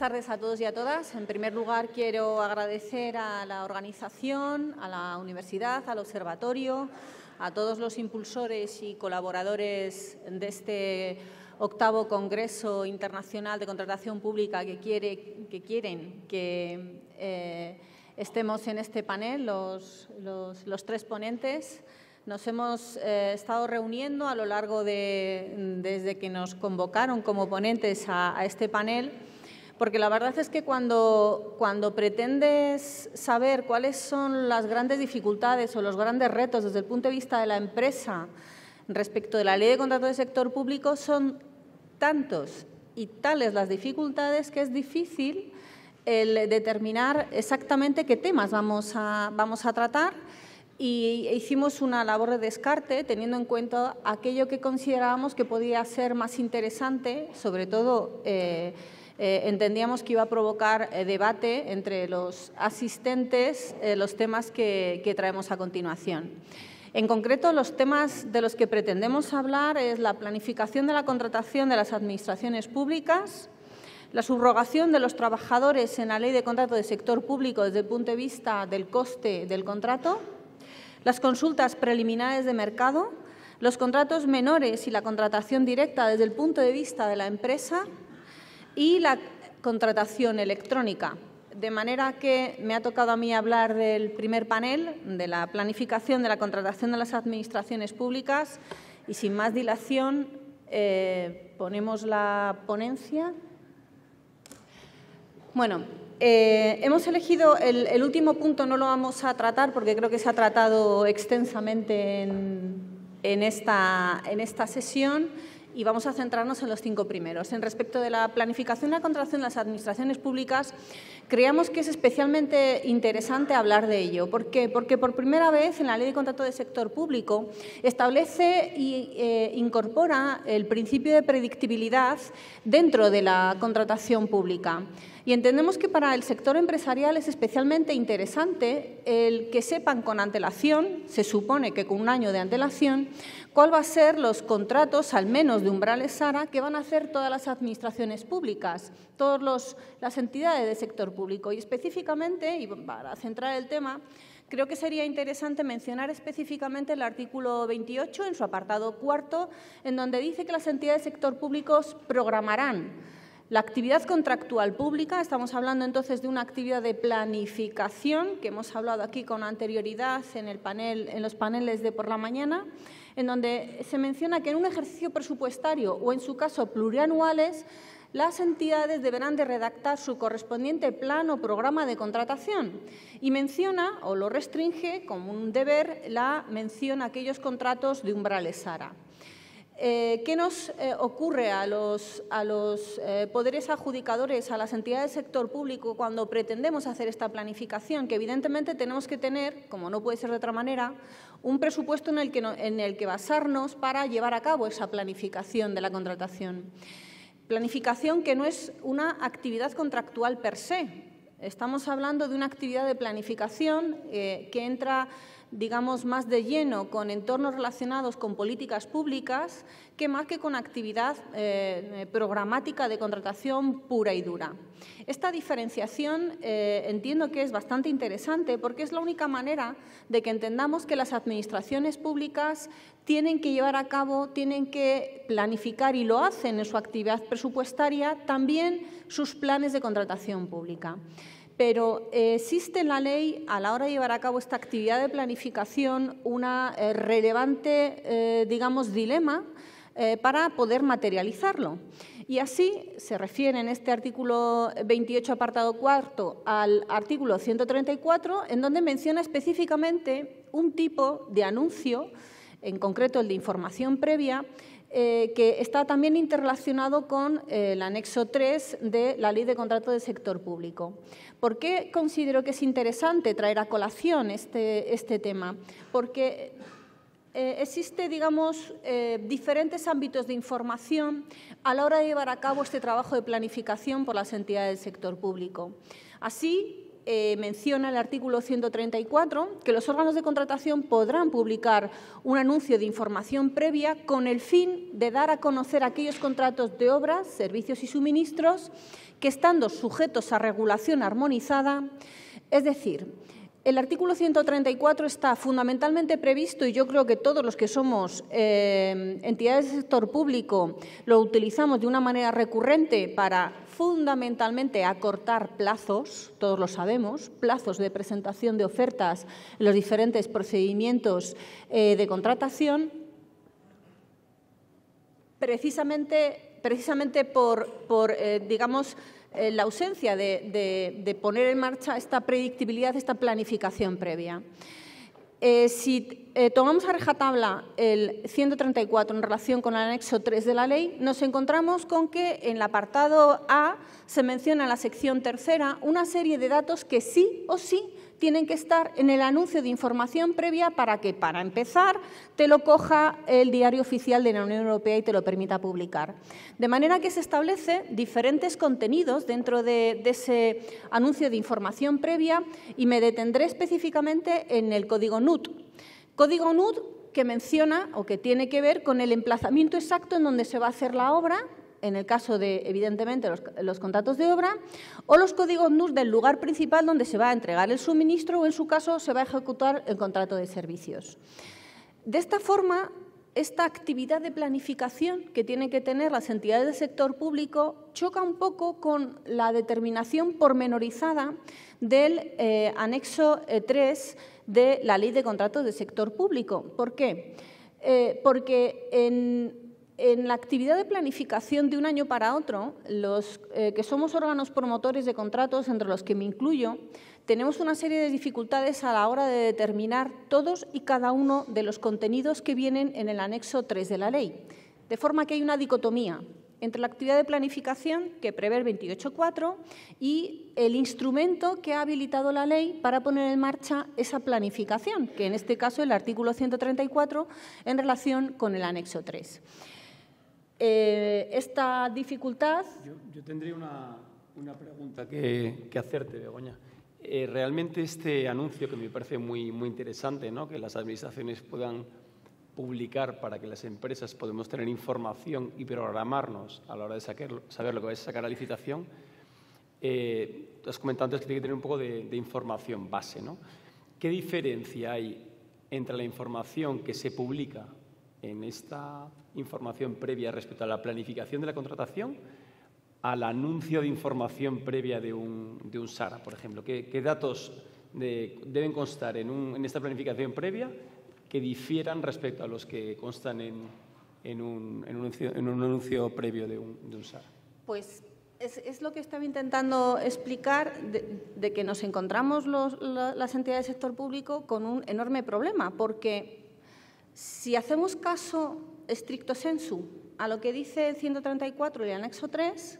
tardes a todos y a todas. En primer lugar, quiero agradecer a la organización, a la universidad, al observatorio, a todos los impulsores y colaboradores de este octavo Congreso Internacional de Contratación Pública que, quiere, que quieren que eh, estemos en este panel, los, tres ponentes. Nos hemos eh, estado reuniendo a lo largo de, desde que nos convocaron como ponentes a este panel porque la verdad es que cuando, cuando pretendes saber cuáles son las grandes dificultades o los grandes retos desde el punto de vista de la empresa respecto de la ley de contrato del sector público, son tantos y tales las dificultades que es difícil el determinar exactamente qué temas vamos a, vamos a tratar y hicimos una labor de descarte teniendo en cuenta aquello que considerábamos que podía ser más interesante, sobre todo eh, eh, entendíamos que iba a provocar eh, debate entre los asistentes eh, los temas que, que traemos a continuación. En concreto, los temas de los que pretendemos hablar es la planificación de la contratación de las administraciones públicas, la subrogación de los trabajadores en la ley de contrato del sector público desde el punto de vista del coste del contrato, las consultas preliminares de mercado, los contratos menores y la contratación directa desde el punto de vista de la empresa, y la contratación electrónica. De manera que me ha tocado a mí hablar del primer panel, de la planificación de la contratación de las administraciones públicas y sin más dilación eh, ponemos la ponencia. Bueno, eh, hemos elegido el, último punto, no lo vamos a tratar porque creo que se ha tratado extensamente en, esta, en esta sesión y vamos a centrarnos en los cinco primeros. En respecto de la planificación de la contratación de las administraciones públicas, creamos que es especialmente interesante hablar de ello. ¿Por qué? Porque por primera vez en la Ley de Contrato del Sector Público establece e incorpora el principio de predictibilidad dentro de la contratación pública. Y entendemos que para el sector empresarial es especialmente interesante el que sepan con antelación, se supone que con un año de antelación, cuál va a ser los contratos, al menos de umbrales SARA, que van a hacer todas las administraciones públicas, todas las entidades del sector público. Y específicamente, y para centrar el tema, Creo que sería interesante mencionar específicamente el artículo 28 en su apartado cuarto, en donde dice que las entidades del sector público programarán la actividad contractual pública, estamos hablando entonces de una actividad de planificación que hemos hablado aquí con anterioridad en, los paneles de por la mañana, en donde se menciona que en un ejercicio presupuestario o en su caso plurianuales, las entidades deberán de redactar su correspondiente plan o programa de contratación y menciona o lo restringe como un deber la mención a aquellos contratos de umbrales SARA. Eh, ¿Qué nos eh, ocurre a los, a los eh, poderes adjudicadores, a las entidades del sector público, cuando pretendemos hacer esta planificación? Que evidentemente tenemos que tener, como no puede ser de otra manera, un presupuesto en el que, en el que basarnos para llevar a cabo esa planificación de la contratación. Planificación que no es una actividad contractual per se. Estamos hablando de una actividad de planificación que entra digamos, más de lleno con entornos relacionados con políticas públicas que más que con actividad eh, programática de contratación pura y dura. Esta diferenciación eh, entiendo que es bastante interesante porque es la única manera de que entendamos que las administraciones públicas tienen que llevar a cabo, tienen que planificar y lo hacen en su actividad presupuestaria también sus planes de contratación pública pero eh, existe en la ley, a la hora de llevar a cabo esta actividad de planificación, un eh, relevante, eh, digamos, dilema para poder materializarlo. Y así se refiere en este artículo 28, apartado cuarto, al artículo 134, en donde menciona específicamente un tipo de anuncio, en concreto el de información previa, que está también interrelacionado con el anexo 3 de la Ley de Contrato del Sector Público. ¿Por qué considero que es interesante traer a colación este, este tema? Porque existen, eh, existe, digamos, eh, diferentes ámbitos de información a la hora de llevar a cabo este trabajo de planificación por las entidades del sector público. Así, eh, menciona el artículo 134 que los órganos de contratación podrán publicar un anuncio de información previa con el fin de dar a conocer aquellos contratos de obras, servicios y suministros que estando sujetos a regulación armonizada, es decir, el artículo 134 está fundamentalmente previsto y yo creo que todos los que somos eh, entidades del sector público lo utilizamos de una manera recurrente para fundamentalmente acortar plazos, todos lo sabemos, plazos de presentación de ofertas en los diferentes procedimientos eh, de contratación. Precisamente precisamente por, eh, digamos, eh, la ausencia de, poner en marcha esta predictibilidad, esta planificación previa. Eh, si tomamos a rejatabla el 134 en relación con el anexo 3 de la ley, nos encontramos con que en el apartado A se menciona en la sección tercera una serie de datos que sí o sí tienen que estar en el anuncio de información previa para que, para empezar, te lo coja el diario oficial de la Unión Europea y te lo permita publicar. De manera que se establecen diferentes contenidos dentro de, ese anuncio de información previa y me detendré específicamente en el código NUT. Código NUT que menciona o que tiene que ver con el emplazamiento exacto en donde se va a hacer la obra, en el caso de, evidentemente, los, contratos de obra, o los códigos NUS del lugar principal donde se va a entregar el suministro o, en su caso, se va a ejecutar el contrato de servicios. De esta forma, esta actividad de planificación que tienen que tener las entidades del sector público choca un poco con la determinación pormenorizada del eh, anexo 3 eh, de la Ley de Contratos del Sector Público. ¿Por qué? Eh, porque en en la actividad de planificación de un año para otro, los eh, que somos órganos promotores de contratos, entre los que me incluyo, tenemos una serie de dificultades a la hora de determinar todos y cada uno de los contenidos que vienen en el anexo 3 de la ley. De forma que hay una dicotomía entre la actividad de planificación, que prevé el 28.4, y el instrumento que ha habilitado la ley para poner en marcha esa planificación, que en este caso el artículo 134 en relación con el anexo 3. Eh, esta dificultad. Yo, tendría una, una pregunta que, hacerte, Begoña. Eh, realmente este anuncio, que me parece muy, muy interesante, ¿no? que las administraciones puedan publicar para que las empresas podamos tener información y programarnos a la hora de saber lo que va a sacar la licitación, eh, has comentado antes que tiene que tener un poco de, de, información base. ¿no? ¿Qué diferencia hay entre la información que se publica en esta información previa respecto a la planificación de la contratación al anuncio de información previa de un, de un SARA, por ejemplo? ¿Qué, datos deben constar en, esta planificación previa que difieran respecto a los que constan en, un, en un, anuncio, previo de un, SARA? Pues es, lo que estaba intentando explicar, de, que nos encontramos las entidades del sector público con un enorme problema, porque si hacemos caso estricto sensu a lo que dice el 134 y el anexo 3,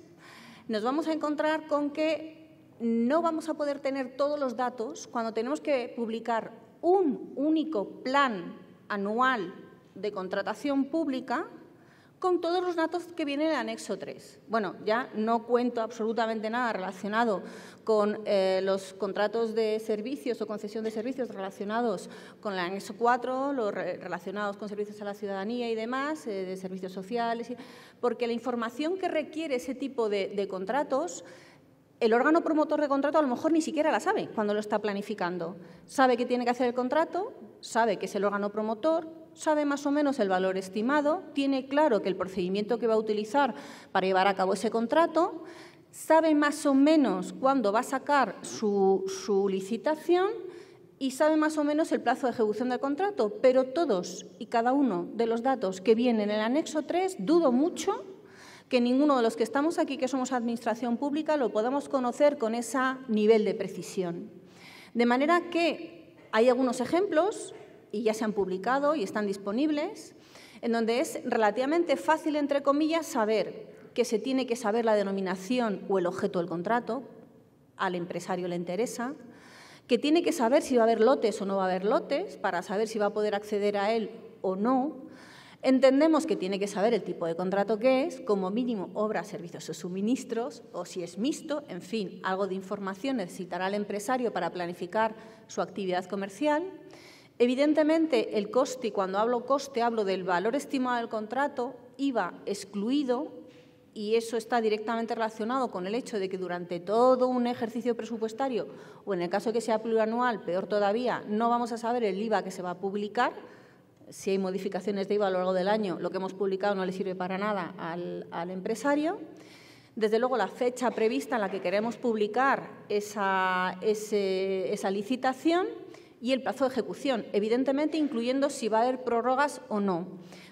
nos vamos a encontrar con que no vamos a poder tener todos los datos cuando tenemos que publicar un único plan anual de contratación pública con todos los datos que vienen en el anexo 3. Bueno, ya no cuento absolutamente nada relacionado con eh, los contratos de servicios o concesión de servicios relacionados con el anexo 4, los relacionados con servicios a la ciudadanía y demás, eh, de servicios sociales, porque la información que requiere ese tipo de contratos el órgano promotor de contrato a lo mejor ni siquiera la sabe cuando lo está planificando. Sabe que tiene que hacer el contrato, sabe que es el órgano promotor, sabe más o menos el valor estimado, tiene claro que el procedimiento que va a utilizar para llevar a cabo ese contrato, sabe más o menos cuándo va a sacar su, licitación y sabe más o menos el plazo de ejecución del contrato, pero todos y cada uno de los datos que vienen en el anexo 3 dudo mucho que ninguno de los que estamos aquí, que somos Administración Pública, lo podamos conocer con ese nivel de precisión. De manera que hay algunos ejemplos, y ya se han publicado y están disponibles, en donde es relativamente fácil, entre comillas, saber que se tiene que saber la denominación o el objeto del contrato, al empresario le interesa, que tiene que saber si va a haber lotes o no va a haber lotes, para saber si va a poder acceder a él o no, Entendemos que tiene que saber el tipo de contrato que es, como mínimo obra, servicios o suministros, o si es mixto, en fin, algo de información necesitará el empresario para planificar su actividad comercial. Evidentemente, el coste, y cuando hablo coste, hablo del valor estimado del contrato, IVA excluido, y eso está directamente relacionado con el hecho de que durante todo un ejercicio presupuestario, o en el caso que sea plurianual, peor todavía, no vamos a saber el IVA que se va a publicar si hay modificaciones de IVA a lo largo del año, lo que hemos publicado no le sirve para nada al, empresario. Desde luego, la fecha prevista en la que queremos publicar esa, esa licitación y el plazo de ejecución, evidentemente incluyendo si va a haber prórrogas o no.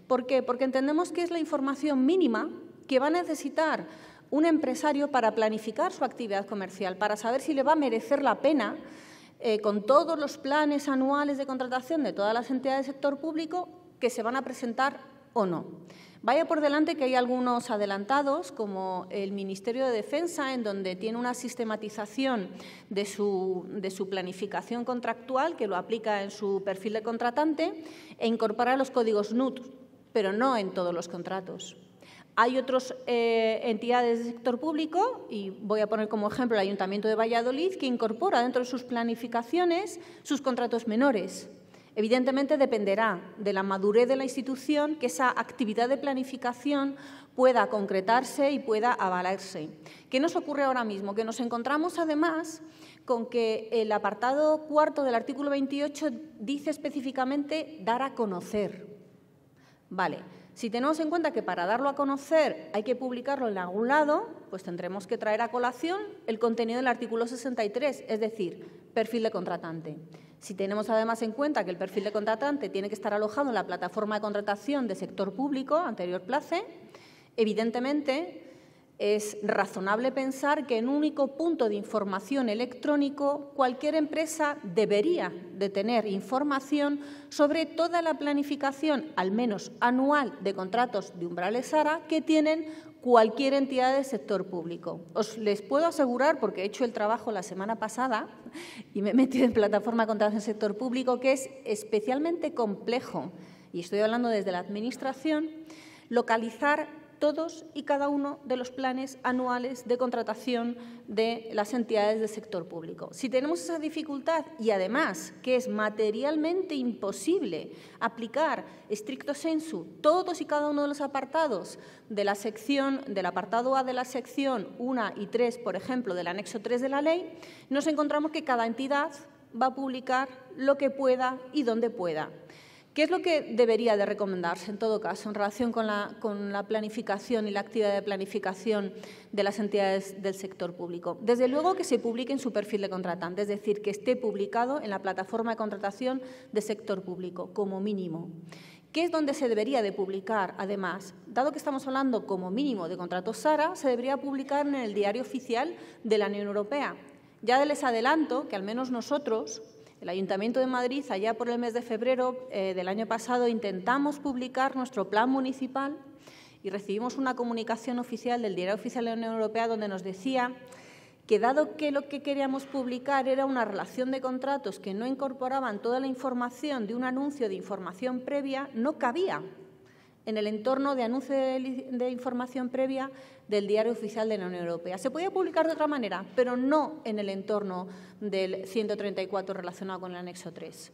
¿Por qué? Porque entendemos que es la información mínima que va a necesitar un empresario para planificar su actividad comercial, para saber si le va a merecer la pena eh, con todos los planes anuales de contratación de todas las entidades del sector público que se van a presentar o no. Vaya por delante que hay algunos adelantados, como el Ministerio de Defensa, en donde tiene una sistematización de su, de su, planificación contractual, que lo aplica en su perfil de contratante, e incorpora los códigos NUT, pero no en todos los contratos. Hay otras eh, entidades del sector público, y voy a poner como ejemplo el Ayuntamiento de Valladolid, que incorpora dentro de sus planificaciones sus contratos menores. Evidentemente dependerá de la madurez de la institución que esa actividad de planificación pueda concretarse y pueda avalarse. ¿Qué nos ocurre ahora mismo? Que nos encontramos además con que el apartado cuarto del artículo 28 dice específicamente dar a conocer. Vale, si tenemos en cuenta que para darlo a conocer hay que publicarlo en algún lado, pues tendremos que traer a colación el contenido del artículo 63, es decir, perfil de contratante. Si tenemos además en cuenta que el perfil de contratante tiene que estar alojado en la plataforma de contratación de sector público, anterior place, evidentemente es razonable pensar que en un único punto de información electrónico cualquier empresa debería de tener información sobre toda la planificación, al menos anual, de contratos de umbrales ARA que tienen cualquier entidad del sector público. Os les puedo asegurar, porque he hecho el trabajo la semana pasada y me he metido en plataforma de contratos del sector público, que es especialmente complejo, y estoy hablando desde la Administración, localizar todos y cada uno de los planes anuales de contratación de las entidades del sector público. Si tenemos esa dificultad y además que es materialmente imposible aplicar estricto sensu todos y cada uno de los apartados de la sección del apartado A de la sección 1 y 3, por ejemplo, del anexo 3 de la ley, nos encontramos que cada entidad va a publicar lo que pueda y donde pueda. ¿Qué es lo que debería de recomendarse, en todo caso, en relación con la, con la, planificación y la actividad de planificación de las entidades del sector público? Desde luego que se publique en su perfil de contratante, es decir, que esté publicado en la plataforma de contratación de sector público, como mínimo. ¿Qué es donde se debería de publicar, además? Dado que estamos hablando como mínimo de contratos SARA, se debería publicar en el diario oficial de la Unión Europea. Ya les adelanto que al menos nosotros, el Ayuntamiento de Madrid, allá por el mes de febrero eh, del año pasado, intentamos publicar nuestro plan municipal y recibimos una comunicación oficial del Diario Oficial de la Unión Europea donde nos decía que dado que lo que queríamos publicar era una relación de contratos que no incorporaban toda la información de un anuncio de información previa, no cabía en el entorno de anuncio de información previa del Diario Oficial de la Unión Europea. Se podía publicar de otra manera, pero no en el entorno del 134 relacionado con el anexo 3.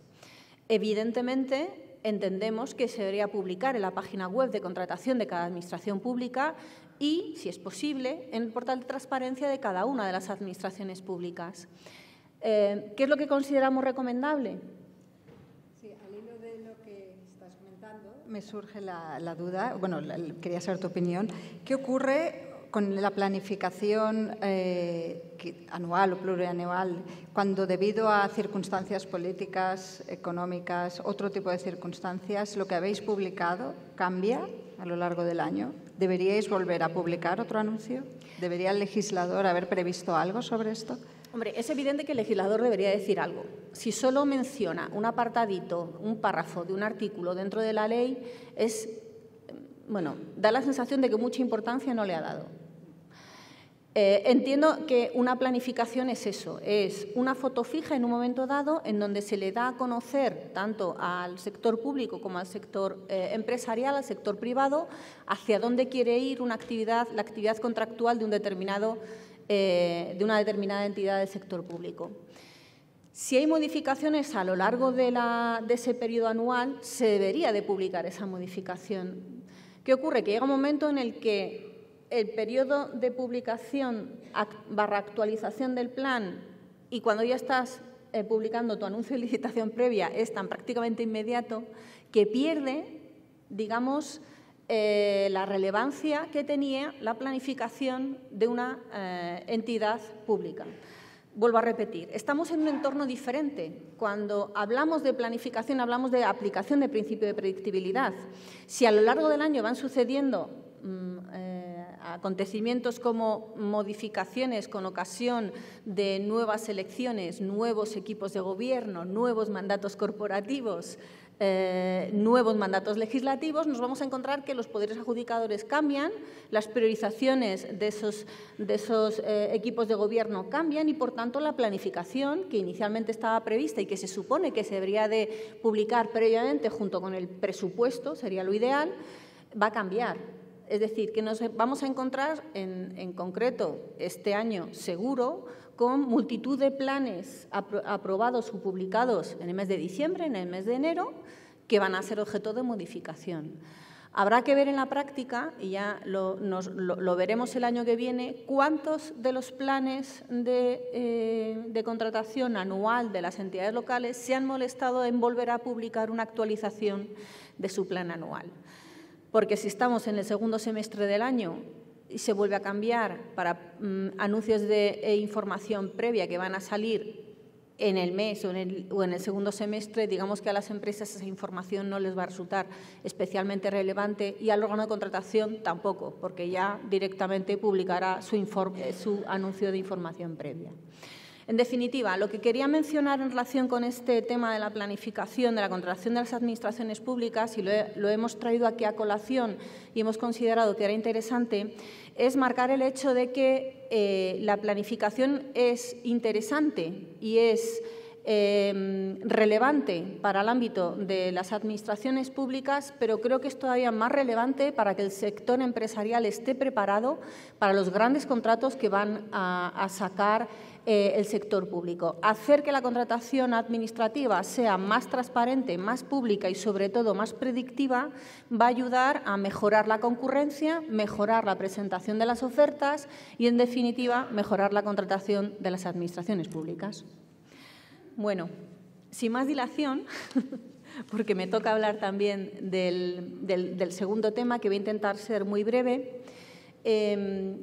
Evidentemente, entendemos que se debería publicar en la página web de contratación de cada administración pública y, si es posible, en el portal de transparencia de cada una de las administraciones públicas. Eh, ¿Qué es lo que consideramos recomendable? Sí, al hilo de lo que estás comentando, me surge la, duda, bueno, quería saber tu opinión. ¿Qué ocurre con la planificación eh, anual o plurianual, cuando debido a circunstancias políticas, económicas, otro tipo de circunstancias, lo que habéis publicado cambia a lo largo del año? ¿Deberíais volver a publicar otro anuncio? ¿Debería el legislador haber previsto algo sobre esto? Hombre, es evidente que el legislador debería decir algo. Si solo menciona un apartadito, un párrafo de un artículo dentro de la ley, es bueno, da la sensación de que mucha importancia no le ha dado. Eh, entiendo que una planificación es eso, es una foto fija en un momento dado en donde se le da a conocer tanto al sector público como al sector eh, empresarial, al sector privado, hacia dónde quiere ir una actividad, la actividad contractual de, un determinado, eh, de una determinada entidad del sector público. Si hay modificaciones a lo largo de, de ese periodo anual, se debería de publicar esa modificación. ¿Qué ocurre? Que llega un momento en el que el periodo de publicación barra actualización del plan y cuando ya estás eh, publicando tu anuncio de licitación previa es tan prácticamente inmediato que pierde, digamos, eh, la relevancia que tenía la planificación de una eh, entidad pública. Vuelvo a repetir, estamos en un entorno diferente. Cuando hablamos de planificación, hablamos de aplicación de principio de predictibilidad. Si a lo largo del año van sucediendo mm, acontecimientos como modificaciones con ocasión de nuevas elecciones, nuevos equipos de gobierno, nuevos mandatos corporativos, eh, nuevos mandatos legislativos, nos vamos a encontrar que los poderes adjudicadores cambian, las priorizaciones de esos, eh, equipos de gobierno cambian y, por tanto, la planificación que inicialmente estaba prevista y que se supone que se debería de publicar previamente junto con el presupuesto, sería lo ideal, va a cambiar. Es decir, que nos vamos a encontrar en, concreto este año seguro con multitud de planes aprobados o publicados en el mes de diciembre, en el mes de enero, que van a ser objeto de modificación. Habrá que ver en la práctica, y ya lo, veremos el año que viene, cuántos de los planes eh, de, contratación anual de las entidades locales se han molestado en volver a publicar una actualización de su plan anual porque si estamos en el segundo semestre del año y se vuelve a cambiar para mm, anuncios de e información previa que van a salir en el mes o en el, segundo semestre, digamos que a las empresas esa información no les va a resultar especialmente relevante y al órgano de contratación tampoco, porque ya directamente publicará su eh, anuncio de información previa. En definitiva, lo que quería mencionar en relación con este tema de la planificación, de la contratación de las administraciones públicas, y lo, hemos traído aquí a colación y hemos considerado que era interesante, es marcar el hecho de que eh, la planificación es interesante y es Em, relevante para el ámbito de las administraciones públicas, pero creo que es todavía más relevante para que el sector empresarial esté preparado para los grandes contratos que van a, sacar eh, el sector público. Hacer que la contratación administrativa sea más transparente, más pública y, sobre todo, más predictiva va a ayudar a mejorar la concurrencia, mejorar la presentación de las ofertas y, en definitiva, mejorar la contratación de las administraciones públicas. Bueno, sin más dilación, porque me toca hablar también del, segundo tema, que voy a intentar ser muy breve. Em,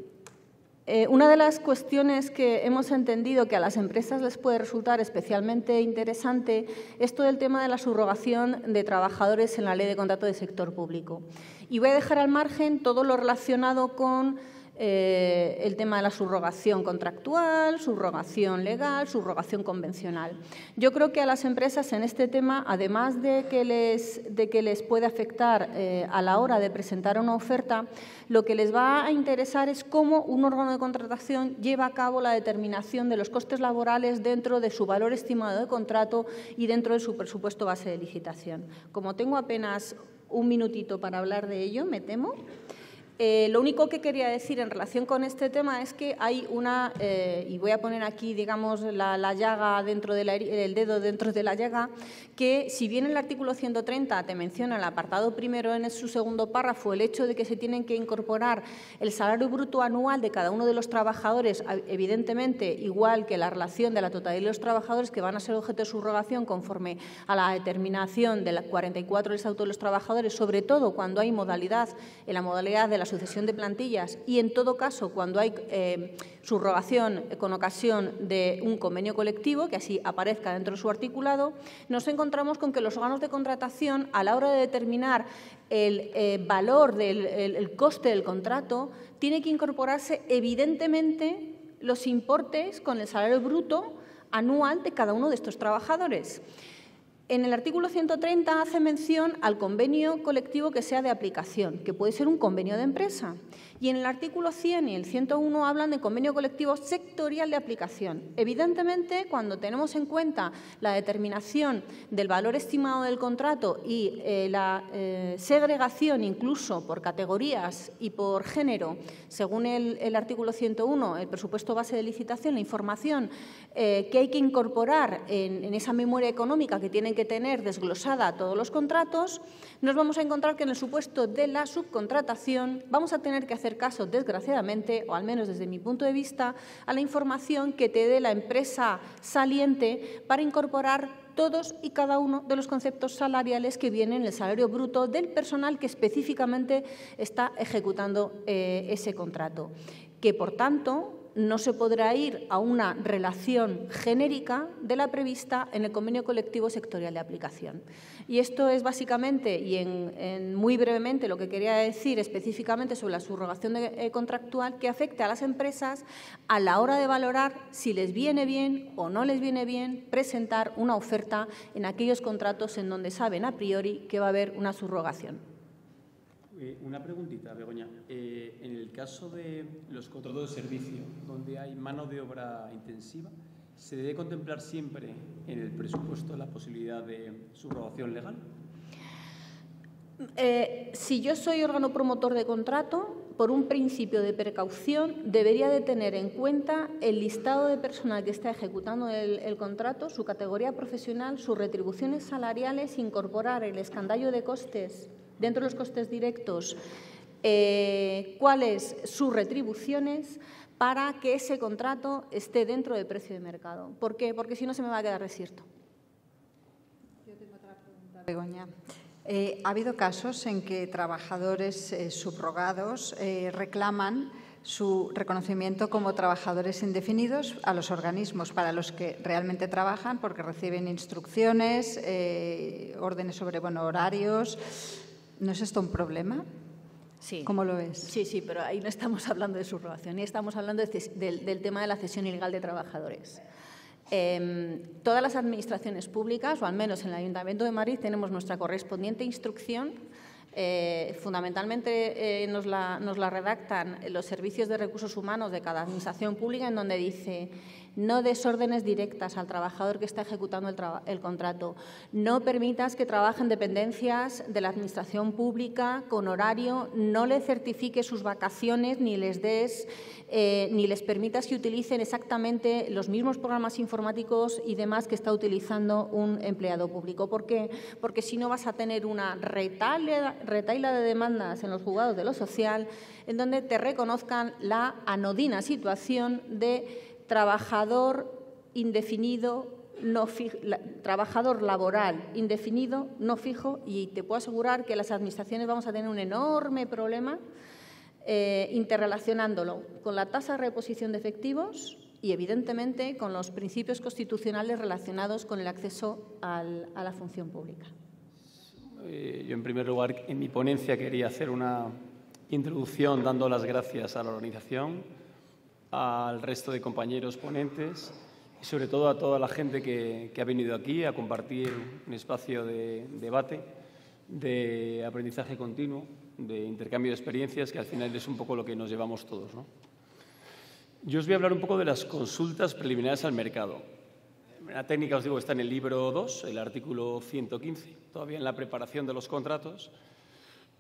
eh, una de las cuestiones que hemos entendido que a las empresas les puede resultar especialmente interesante es todo el tema de la subrogación de trabajadores en la ley de contrato de sector público. Y voy a dejar al margen todo lo relacionado con eh, el tema de la subrogación contractual, subrogación legal, subrogación convencional. Yo creo que a las empresas en este tema, además de que les, de puede afectar eh, a la hora de presentar una oferta, lo que les va a interesar es cómo un órgano de contratación lleva a cabo la determinación de los costes laborales dentro de su valor estimado de contrato y dentro de su presupuesto base de licitación. Como tengo apenas un minutito para hablar de ello, me temo. Eh, lo único que quería decir en relación con este tema es que hay una, eh, y voy a poner aquí, digamos, la, llaga dentro del el dedo dentro de la llaga, que si bien el artículo 130 te menciona el apartado primero en su segundo párrafo el hecho de que se tienen que incorporar el salario bruto anual de cada uno de los trabajadores, evidentemente igual que la relación de la totalidad de los trabajadores que van a ser objeto de subrogación conforme a la determinación del 44 del Estatuto de los Trabajadores, sobre todo cuando hay modalidad, en la modalidad de las sucesión de plantillas y, en todo caso, cuando hay eh, subrogación con ocasión de un convenio colectivo, que así aparezca dentro de su articulado, nos encontramos con que los órganos de contratación, a la hora de determinar el eh, valor del coste del contrato, tiene que incorporarse evidentemente los importes con el salario bruto anual de cada uno de estos trabajadores. En el artículo 130 hace mención al convenio colectivo que sea de aplicación, que puede ser un convenio de empresa. Y en el artículo 100 y el 101 hablan de convenio colectivo sectorial de aplicación. Evidentemente, cuando tenemos en cuenta la determinación del valor estimado del contrato y eh, la eh, segregación incluso por categorías y por género, según el, artículo 101, el presupuesto base de licitación, la información eh, que hay que incorporar en esa memoria económica que tienen que tener desglosada todos los contratos, nos vamos a encontrar que en el supuesto de la subcontratación vamos a tener que hacer caso, desgraciadamente, o al menos desde mi punto de vista, a la información que te dé la empresa saliente para incorporar todos y cada uno de los conceptos salariales que vienen en el salario bruto del personal que específicamente está ejecutando eh, ese contrato que por tanto no se podrá ir a una relación genérica de la prevista en el convenio colectivo sectorial de aplicación. Y esto es básicamente, y en, muy brevemente, lo que quería decir específicamente sobre la subrogación eh, contractual que afecta a las empresas a la hora de valorar si les viene bien o no les viene bien presentar una oferta en aquellos contratos en donde saben a priori que va a haber una subrogación. Eh, una preguntita, Begoña. Eh, en el caso de los contratos de servicio, donde hay mano de obra intensiva, ¿se debe contemplar siempre en el presupuesto la posibilidad de subrogación legal? Eh, si yo soy órgano promotor de contrato, por un principio de precaución, debería de tener en cuenta el listado de personal que está ejecutando el, el, contrato, su categoría profesional, sus retribuciones salariales, incorporar el escandallo de costes Dentro de los costes directos, eh, cuáles sus retribuciones para que ese contrato esté dentro del precio de mercado. ¿Por qué? Porque si no se me va a quedar desierto. Yo tengo otra pregunta, eh, ha habido casos en que trabajadores eh, subrogados eh, reclaman su reconocimiento como trabajadores indefinidos a los organismos para los que realmente trabajan porque reciben instrucciones, órdenes sobre bueno, horarios, ¿No es esto un problema? Sí. ¿Cómo lo es? Sí, sí, pero ahí no estamos hablando de subrogación, ni estamos hablando del, tema de la cesión ilegal de trabajadores. Em, todas las administraciones públicas, o al menos en el Ayuntamiento de Madrid, tenemos nuestra correspondiente instrucción. Eh, fundamentalmente eh, nos, la, nos la redactan los servicios de recursos humanos de cada administración pública, en donde dice no des órdenes directas al trabajador que está ejecutando el, contrato. No permitas que trabaje en dependencias de la Administración Pública con horario. No le certifique sus vacaciones ni les des eh, ni les permitas que utilicen exactamente los mismos programas informáticos y demás que está utilizando un empleado público. ¿Por qué? Porque si no vas a tener una retaila de demandas en los juzgados de lo social en donde te reconozcan la anodina situación de trabajador indefinido no trabajador laboral indefinido no fijo y te puedo asegurar que las administraciones vamos a tener un enorme problema eh, interrelacionándolo con la tasa de reposición de efectivos y, evidentemente, con los principios constitucionales relacionados con el acceso a la función pública. Eh, yo, en primer lugar, en mi ponencia quería hacer una introducción dando las gracias a la organización al resto de compañeros ponentes y sobre todo a toda la gente que, ha venido aquí a compartir un espacio de debate, de aprendizaje continuo, de intercambio de experiencias, que al final es un poco lo que nos llevamos todos. Yo os voy a hablar un poco de las consultas preliminares al mercado. La técnica, os digo, está en el libro 2, el artículo 115, todavía en la preparación de los contratos.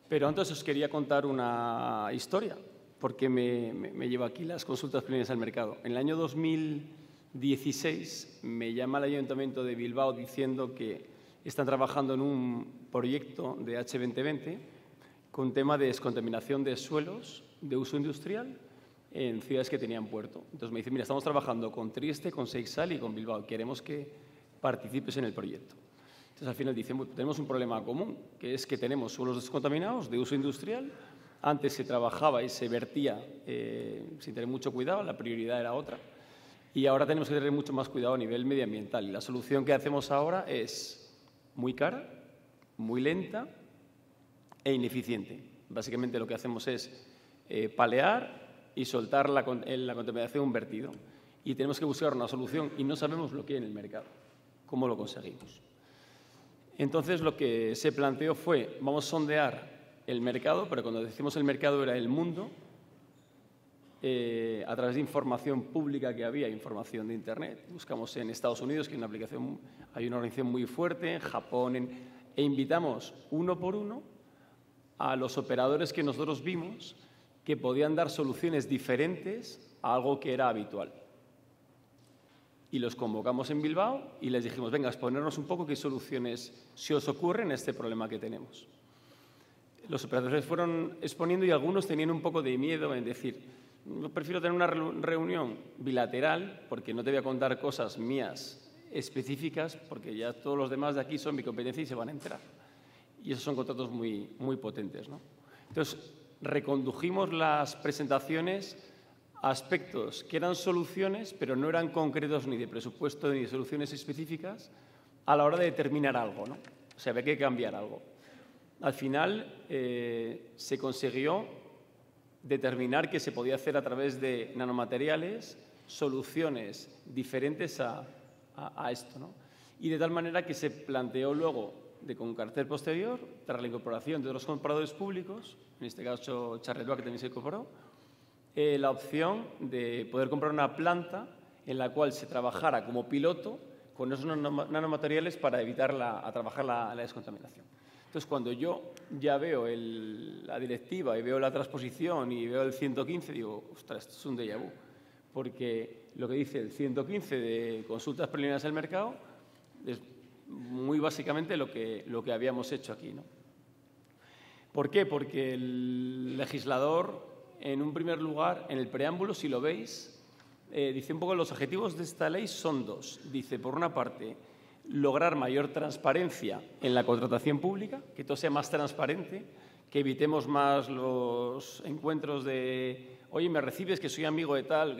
Pero antes os quería contar una historia porque me, llevo aquí las consultas primeras al mercado. En el año 2016 me llama el Ayuntamiento de Bilbao diciendo que están trabajando en un proyecto de H2020 con tema de descontaminación de suelos de uso industrial en ciudades que tenían puerto. Entonces me dice, mira, estamos trabajando con Trieste, con Seixal y con Bilbao. Queremos que participes en el proyecto. Entonces al final dicen, tenemos un problema común, que es que tenemos suelos descontaminados de uso industrial antes se trabajaba y se vertía eh, sin tener mucho cuidado, la prioridad era otra. Y ahora tenemos que tener mucho más cuidado a nivel medioambiental. Y la solución que hacemos ahora es muy cara, muy lenta e ineficiente. Básicamente lo que hacemos es eh, palear y soltar la, la contaminación un vertido. Y tenemos que buscar una solución y no sabemos lo que hay en el mercado. ¿Cómo lo conseguimos? Entonces lo que se planteó fue, vamos a sondear el mercado, pero cuando decimos el mercado era el mundo, eh, a través de información pública que había, información de Internet. Buscamos en Estados Unidos, que hay una, aplicación, hay una organización muy fuerte, en Japón, e invitamos uno por uno a los operadores que nosotros vimos que podían dar soluciones diferentes a algo que era habitual. Y los convocamos en Bilbao y les dijimos, venga, exponernos un poco qué soluciones se os ocurren a este problema que tenemos los operadores fueron exponiendo y algunos tenían un poco de miedo en decir, prefiero tener una reunión bilateral porque no te voy a contar cosas mías específicas porque ya todos los demás de aquí son mi competencia y se van a entrar». Y esos son contratos muy, muy potentes. ¿no? Entonces, recondujimos las presentaciones a aspectos que eran soluciones, pero no eran concretos ni de presupuesto ni de soluciones específicas a la hora de determinar algo. ¿no? O sea, había que cambiar algo al final eh, se consiguió determinar que se podía hacer a través de nanomateriales soluciones diferentes a, esto. Y de tal manera que se planteó luego, de con carácter posterior, tras la incorporación de otros compradores públicos, en este caso Charleroi, que también se incorporó, eh, la opción de poder comprar una planta en la cual se trabajara como piloto con esos nanomateriales para evitar a trabajar la descontaminación. Entonces, cuando yo ya veo la directiva y veo la transposición y veo el 115, digo, ostras, esto es un déjà vu. Porque lo que dice el 115 de consultas preliminares del mercado es muy básicamente lo que, lo que habíamos hecho aquí. ¿no? ¿Por qué? Porque el legislador, en un primer lugar, en el preámbulo, si lo veis, eh, dice un poco los objetivos de esta ley son dos. Dice, por una parte, lograr mayor transparencia en la contratación pública, que todo sea más transparente, que evitemos más los encuentros de, oye, me recibes que soy amigo de tal,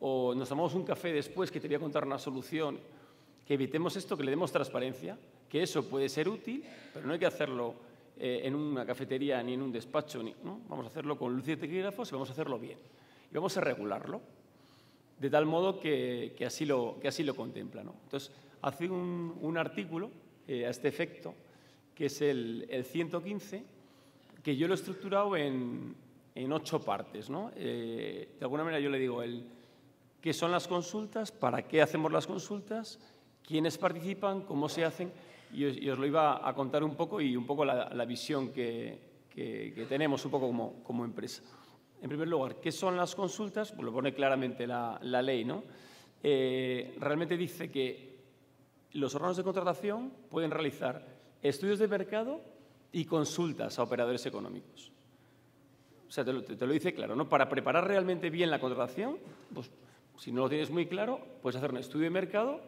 o nos tomamos un café después que te voy a contar una solución, que evitemos esto, que le demos transparencia, que eso puede ser útil, pero no hay que hacerlo eh, en una cafetería ni en un despacho, ni, vamos a hacerlo con luz y teclígrafos y vamos a hacerlo bien. Y vamos a regularlo, de tal modo que, así, lo, que así lo contempla. Entonces, hace un, artículo eh, a este efecto, que es el, 115, que yo lo he estructurado en, ocho partes. Eh, de alguna manera yo le digo el qué son las consultas, para qué hacemos las consultas, quiénes participan, cómo se hacen, y os, lo iba a contar un poco y un poco la, visión que, tenemos un poco como, como empresa. En primer lugar, ¿qué son las consultas? Pues lo pone claramente la, ley, ¿no? Eh, realmente dice que los órganos de contratación pueden realizar estudios de mercado y consultas a operadores económicos. O sea, te lo, dice claro, ¿no? Para preparar realmente bien la contratación, pues, si no lo tienes muy claro, puedes hacer un estudio de mercado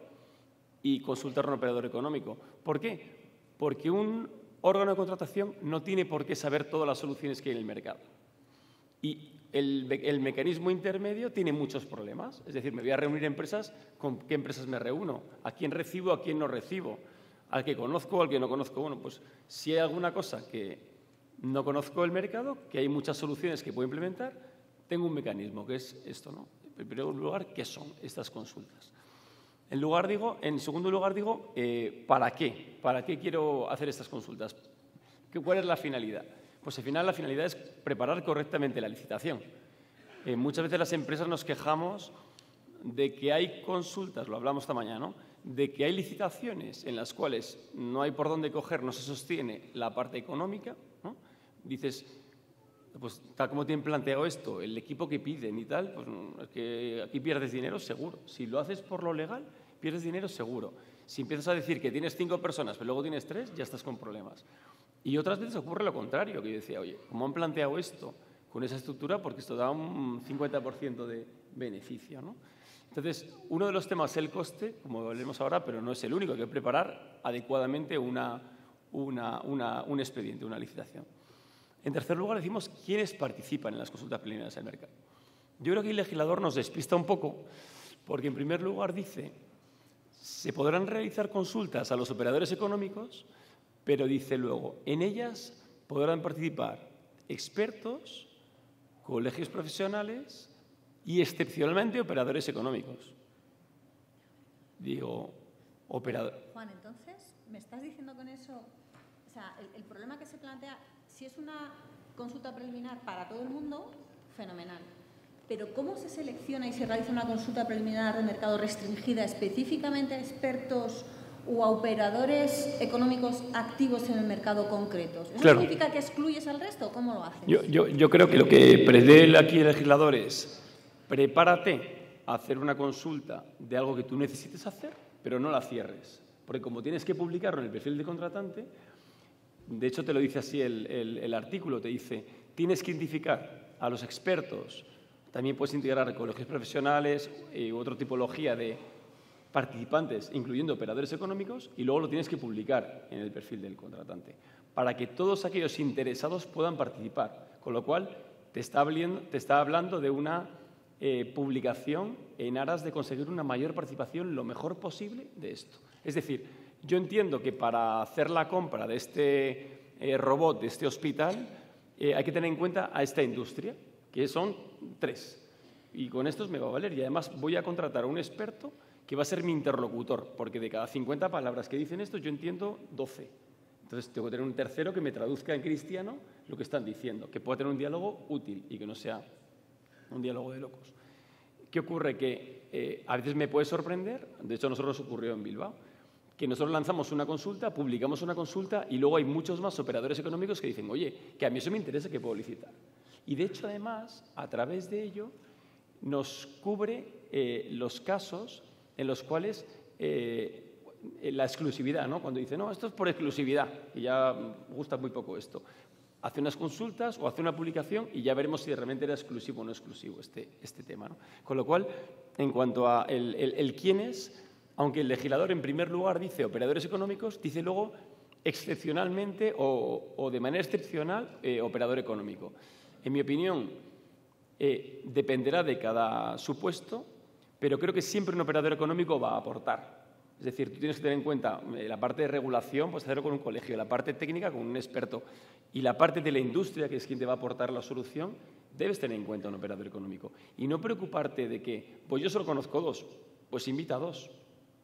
y consultar a un operador económico. ¿Por qué? Porque un órgano de contratación no tiene por qué saber todas las soluciones que hay en el mercado. Y el, mecanismo intermedio tiene muchos problemas. Es decir, me voy a reunir empresas, ¿con qué empresas me reúno? ¿A quién recibo, a quién no recibo? ¿Al que conozco, al que no conozco? Bueno, pues si hay alguna cosa que no conozco el mercado, que hay muchas soluciones que puedo implementar, tengo un mecanismo, que es esto, ¿no? En primer lugar, ¿qué son estas consultas? En, lugar, digo, en segundo lugar, digo, eh, ¿para qué? ¿Para qué quiero hacer estas consultas? ¿Cuál es la finalidad? pues al final la finalidad es preparar correctamente la licitación. Eh, muchas veces las empresas nos quejamos de que hay consultas, lo hablamos esta mañana, de que hay licitaciones en las cuales no hay por dónde coger, no se sostiene la parte económica. Dices, pues tal como tienen planteado esto, el equipo que piden y tal, pues mm, que aquí pierdes dinero seguro. Si lo haces por lo legal, pierdes dinero seguro. Si empiezas a decir que tienes cinco personas, pero luego tienes tres, ya estás con problemas. Y otras veces ocurre lo contrario, que yo decía, oye, ¿cómo han planteado esto con esa estructura? Porque esto da un 50% de beneficio. Entonces, uno de los temas es el coste, como veremos ahora, pero no es el único, hay que preparar adecuadamente una, un expediente, una licitación. En tercer lugar, decimos quiénes participan en las consultas plenarias del mercado. Yo creo que el legislador nos despista un poco, porque en primer lugar dice, se podrán realizar consultas a los operadores económicos, pero dice luego, en ellas podrán participar expertos, colegios profesionales y excepcionalmente operadores económicos. Digo, operador. Juan, entonces, ¿me estás diciendo con eso? O sea, el, problema que se plantea, si es una consulta preliminar para todo el mundo, fenomenal. Pero ¿cómo se selecciona y se realiza una consulta preliminar de mercado restringida específicamente a expertos? o a operadores económicos activos en el mercado concreto. ¿Eso significa que excluyes al resto? ¿Cómo lo haces? Yo, creo que lo que prevé aquí el legislador es prepárate a hacer una consulta de algo que tú necesites hacer, pero no la cierres. Porque como tienes que publicarlo en el perfil de contratante, de hecho te lo dice así el, artículo, te dice, tienes que identificar a los expertos, también puedes integrar colegios profesionales eh, u otra tipología de participantes, incluyendo operadores económicos, y luego lo tienes que publicar en el perfil del contratante, para que todos aquellos interesados puedan participar. Con lo cual, te está, hablando, de una eh, publicación en aras de conseguir una mayor participación lo mejor posible de esto. Es decir, yo entiendo que para hacer la compra de este eh, robot, de este hospital, eh, hay que tener en cuenta a esta industria, que son tres. Y con estos me va a valer. Y además voy a contratar a un experto que va a ser mi interlocutor, porque de cada 50 palabras que dicen esto yo entiendo 12. Entonces tengo que tener un tercero que me traduzca en cristiano lo que están diciendo, que pueda tener un diálogo útil y que no sea un diálogo de locos. ¿Qué ocurre? Que eh, a veces me puede sorprender, de hecho a nosotros ocurrió en Bilbao, que nosotros lanzamos una consulta, publicamos una consulta y luego hay muchos más operadores económicos que dicen, oye, que a mí eso me interesa que puedo licitar. Y de hecho, además, a través de ello, nos cubre eh, los casos en los cuales eh, la exclusividad, Cuando dice, no, esto es por exclusividad, y ya gusta muy poco esto. Hace unas consultas o hace una publicación y ya veremos si realmente era exclusivo o no exclusivo este, este tema. Con lo cual, en cuanto a el, quién es, aunque el legislador en primer lugar dice operadores económicos, dice luego excepcionalmente o, de manera excepcional eh, operador económico. En mi opinión, eh, dependerá de cada supuesto pero creo que siempre un operador económico va a aportar. Es decir, tú tienes que tener en cuenta eh, la parte de regulación, pues hacerlo con un colegio, la parte técnica con un experto y la parte de la industria, que es quien te va a aportar la solución, debes tener en cuenta un operador económico. Y no preocuparte de que, pues yo solo conozco dos, pues invita a dos,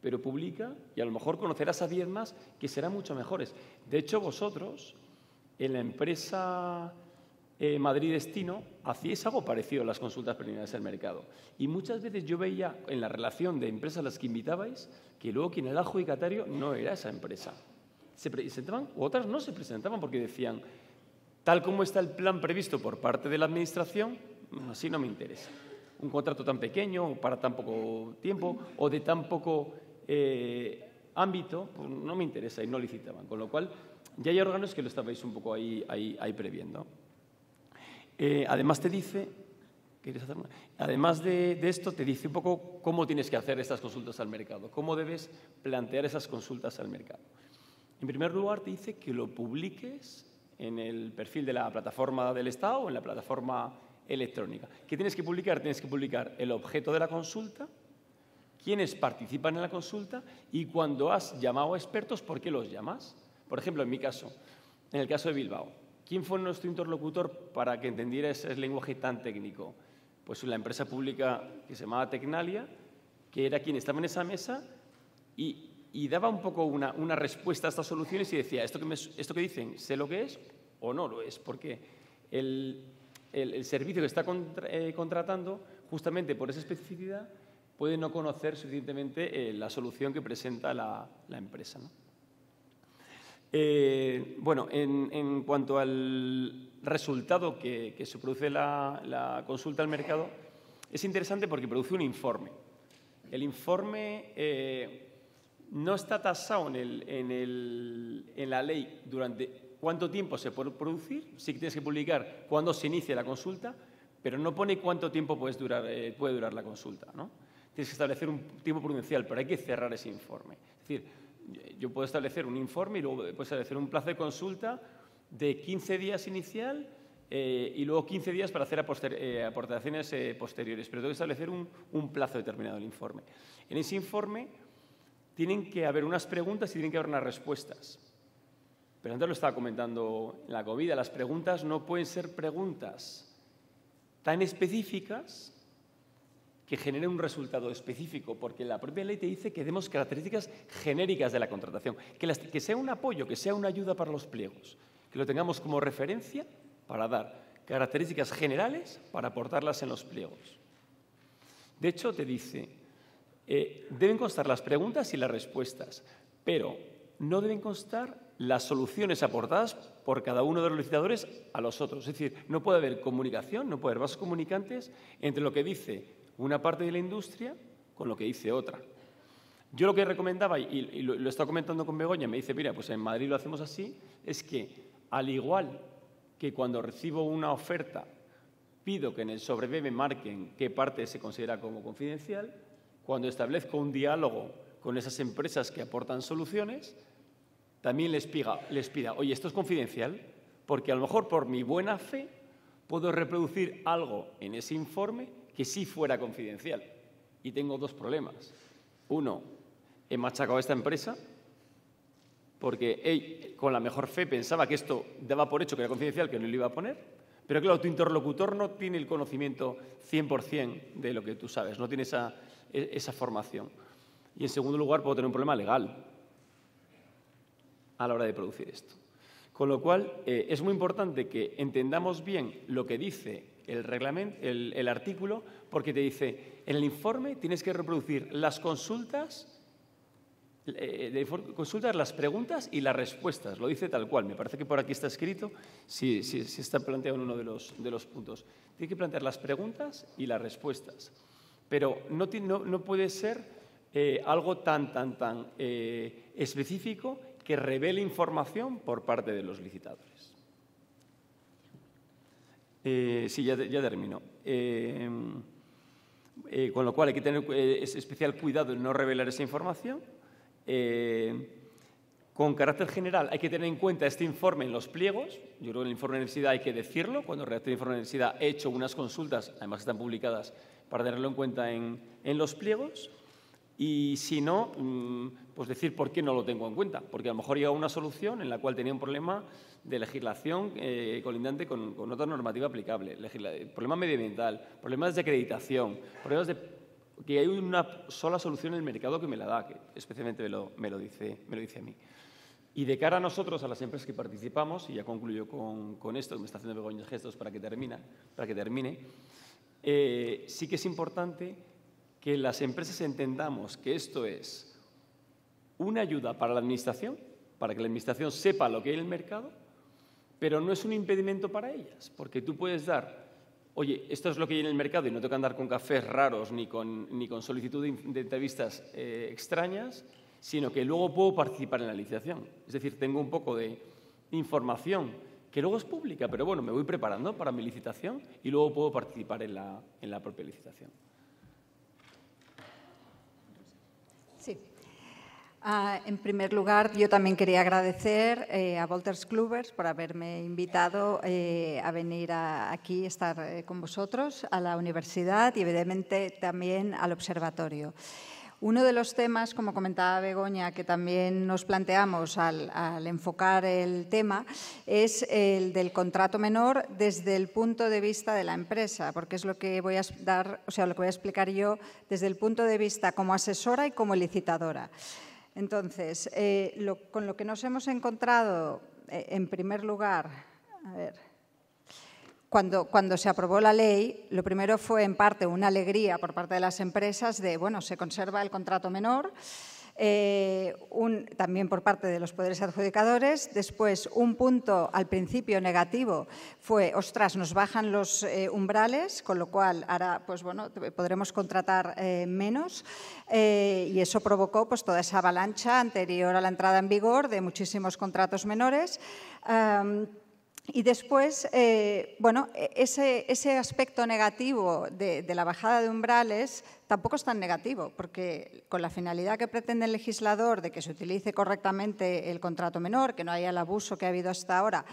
pero publica y a lo mejor conocerás a diez más que serán mucho mejores. De hecho, vosotros, en la empresa eh, Madrid Destino hacíais algo parecido a las consultas preliminares del mercado. Y muchas veces yo veía en la relación de empresas a las que invitabais que luego quien era adjudicatario no era esa empresa. Se presentaban, otras no se presentaban porque decían, tal como está el plan previsto por parte de la Administración, así no me interesa. Un contrato tan pequeño, para tan poco tiempo o de tan poco eh, ámbito, pues no me interesa y no licitaban. Con lo cual, ya hay órganos que lo estabais un poco ahí, ahí previendo. Eh, además te dice, Además de, esto, te dice un poco cómo tienes que hacer estas consultas al mercado, cómo debes plantear esas consultas al mercado. En primer lugar, te dice que lo publiques en el perfil de la plataforma del Estado o en la plataforma electrónica. ¿Qué tienes que publicar? Tienes que publicar el objeto de la consulta, quiénes participan en la consulta y cuando has llamado a expertos, ¿por qué los llamas? Por ejemplo, en mi caso, en el caso de Bilbao, ¿Quién fue nuestro interlocutor para que entendiera ese lenguaje tan técnico? Pues la empresa pública que se llamaba Tecnalia, que era quien estaba en esa mesa y, daba un poco una, respuesta a estas soluciones y decía, esto que, dicen, sé lo que es o no lo es, porque el, servicio que está eh, contratando, justamente por esa especificidad, puede no conocer suficientemente eh, la solución que presenta la, la empresa. ¿no? Eh, bueno, en, cuanto al resultado que, se produce la, consulta al mercado, es interesante porque produce un informe. El informe eh, no está tasado en, la ley durante cuánto tiempo se puede producir, sí que tienes que publicar cuándo se inicia la consulta, pero no pone cuánto tiempo eh, puede durar, la consulta. Tienes que establecer un tiempo prudencial, pero hay que cerrar ese informe. Es decir, yo puedo establecer un informe y luego puedo establecer un plazo de consulta de 15 días inicial eh, y luego 15 días para hacer eh, aportaciones eh, posteriores, pero tengo que establecer un, plazo determinado el informe. En ese informe tienen que haber unas preguntas y tienen que haber unas respuestas. Pero antes lo estaba comentando la comida, las preguntas no pueden ser preguntas tan específicas que genere un resultado específico, porque la propia ley te dice que demos características genéricas de la contratación, que, sea un apoyo, que sea una ayuda para los pliegos, que lo tengamos como referencia para dar características generales para aportarlas en los pliegos. De hecho, te dice, eh, deben constar las preguntas y las respuestas, pero no deben constar las soluciones aportadas por cada uno de los licitadores a los otros. Es decir, no puede haber comunicación, no puede haber vasos comunicantes entre lo que dice una parte de la industria con lo que dice otra. Yo lo que recomendaba, y, lo, he está comentando con Begoña, me dice, mira, pues en Madrid lo hacemos así, es que al igual que cuando recibo una oferta pido que en el sobre marquen qué parte se considera como confidencial, cuando establezco un diálogo con esas empresas que aportan soluciones, también les, les pida, oye, esto es confidencial, porque a lo mejor por mi buena fe puedo reproducir algo en ese informe que sí fuera confidencial. Y tengo dos problemas. Uno, he machacado a esta empresa porque él, con la mejor fe pensaba que esto daba por hecho que era confidencial, que no lo iba a poner. Pero claro, tu interlocutor no tiene el conocimiento 100% de lo que tú sabes, no tiene e, esa, formación. Y en segundo lugar, puedo tener un problema legal a la hora de producir esto. Con lo cual, eh, es muy importante que entendamos bien lo que dice el, reglamento, el, artículo porque te dice, en el informe tienes que reproducir las consultas eh, consultas las preguntas y las respuestas. Lo dice tal cual. Me parece que por aquí está escrito, si sí, sí, está planteado en uno de los, de los puntos. Tienes que plantear las preguntas y las respuestas. Pero no, no puede ser eh, algo tan, tan, tan eh, específico que revele información por parte de los licitadores. Eh, sí, ya, ya termino. Eh, eh, con lo cual hay que tener especial cuidado en no revelar esa información. con carácter general, hay que tener en cuenta este informe en los pliegos. Yo creo que el informe de necesidad hay que decirlo. Cuando redacté el informe de necesidad he hecho unas consultas, además están publicadas, para tenerlo en cuenta en, en los pliegos. Y si no, mm, pues decir por qué no lo tengo en cuenta. Porque a lo mejor llega una solución en la cual tenía un problema de legislación eh, colindante con, otra normativa aplicable, problemas problema medioambiental, problemas de acreditación, problemas de que hay una sola solución en el mercado que me la da, que especialmente me lo, dice, me lo dice a mí. Y de cara a nosotros, a las empresas que participamos, y ya concluyo con, esto, me está haciendo pequeños gestos para que, termina, para que termine, eh, sí que es importante que las empresas entendamos que esto es una ayuda para la Administración, para que la Administración sepa lo que hay en el mercado, pero no es un impedimento para ellas, porque tú puedes dar, oye, esto es lo que hay en el mercado y no tengo que andar con cafés raros ni con, solicitud de, entrevistas eh, extrañas, sino que luego puedo participar en la licitación. Es decir, tengo un poco de información que luego es pública, pero bueno, me voy preparando para mi licitación y luego puedo participar en la propia licitación. Ah, en primer lugar, yo también quería agradecer eh, a Volters Clubers por haberme invitado eh, a venir a, aquí, estar eh, con vosotros, a la universidad y evidentemente también al observatorio. Uno de los temas, como comentaba Begoña, que también nos planteamos al, al, enfocar el tema es el del contrato menor desde el punto de vista de la empresa, porque es lo que voy a dar, o sea, lo que voy a explicar yo desde el punto de vista como asesora y como licitadora. Entonces, eh, con lo que nos hemos encontrado, eh, en primer lugar, cuando, cuando, se aprobó la ley, lo primero fue en parte una alegría por parte de las empresas de, bueno, se conserva el contrato menor, eh, un, también por parte de los poderes adjudicadores. Después, un punto al principio negativo fue, ostras, nos bajan los eh, umbrales, con lo cual ahora pues, bueno, podremos contratar eh, menos. y eso provocó pues, toda esa avalancha anterior a la entrada en vigor de muchísimos contratos menores. Y después, eh, bueno, e, ese, ese, aspecto negativo de, la bajada de umbrales tampoco es tan negativo, porque con la finalidad que pretende el legislador de que se utilice correctamente el contrato menor, que no haya el abuso que ha habido hasta ahora,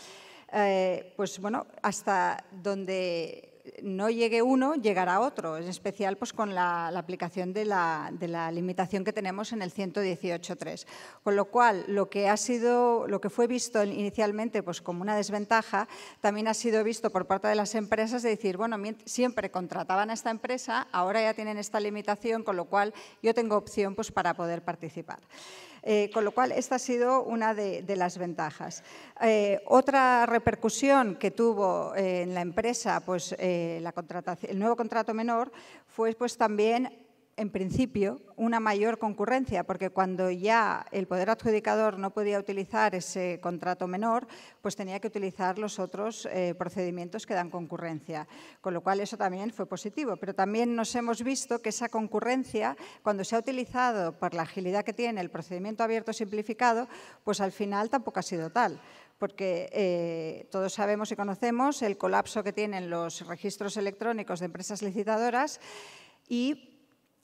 eh, pues bueno, hasta donde no llegue uno, llegará otro, en especial pues, con la, aplicación de la, limitación que tenemos en el 118.3. Con lo cual, lo que, ha sido, lo que fue visto inicialmente pues, como una desventaja, también ha sido visto por parte de las empresas de decir, bueno, siempre contrataban a esta empresa, ahora ya tienen esta limitación, con lo cual yo tengo opción pues, para poder participar. Eh, con lo cual, esta ha sido una de, las ventajas. Eh, otra repercusión que tuvo eh, en la empresa pues, la contratación, el nuevo contrato menor fue pues, también en principio, una mayor concurrencia, porque cuando ya el poder adjudicador no podía utilizar ese contrato menor, pues tenía que utilizar los otros eh, procedimientos que dan concurrencia, con lo cual eso también fue positivo. Pero también nos hemos visto que esa concurrencia, cuando se ha utilizado por la agilidad que tiene el procedimiento abierto simplificado, pues al final tampoco ha sido tal porque eh, todos sabemos y conocemos el colapso que tienen los registros electrónicos de empresas licitadoras y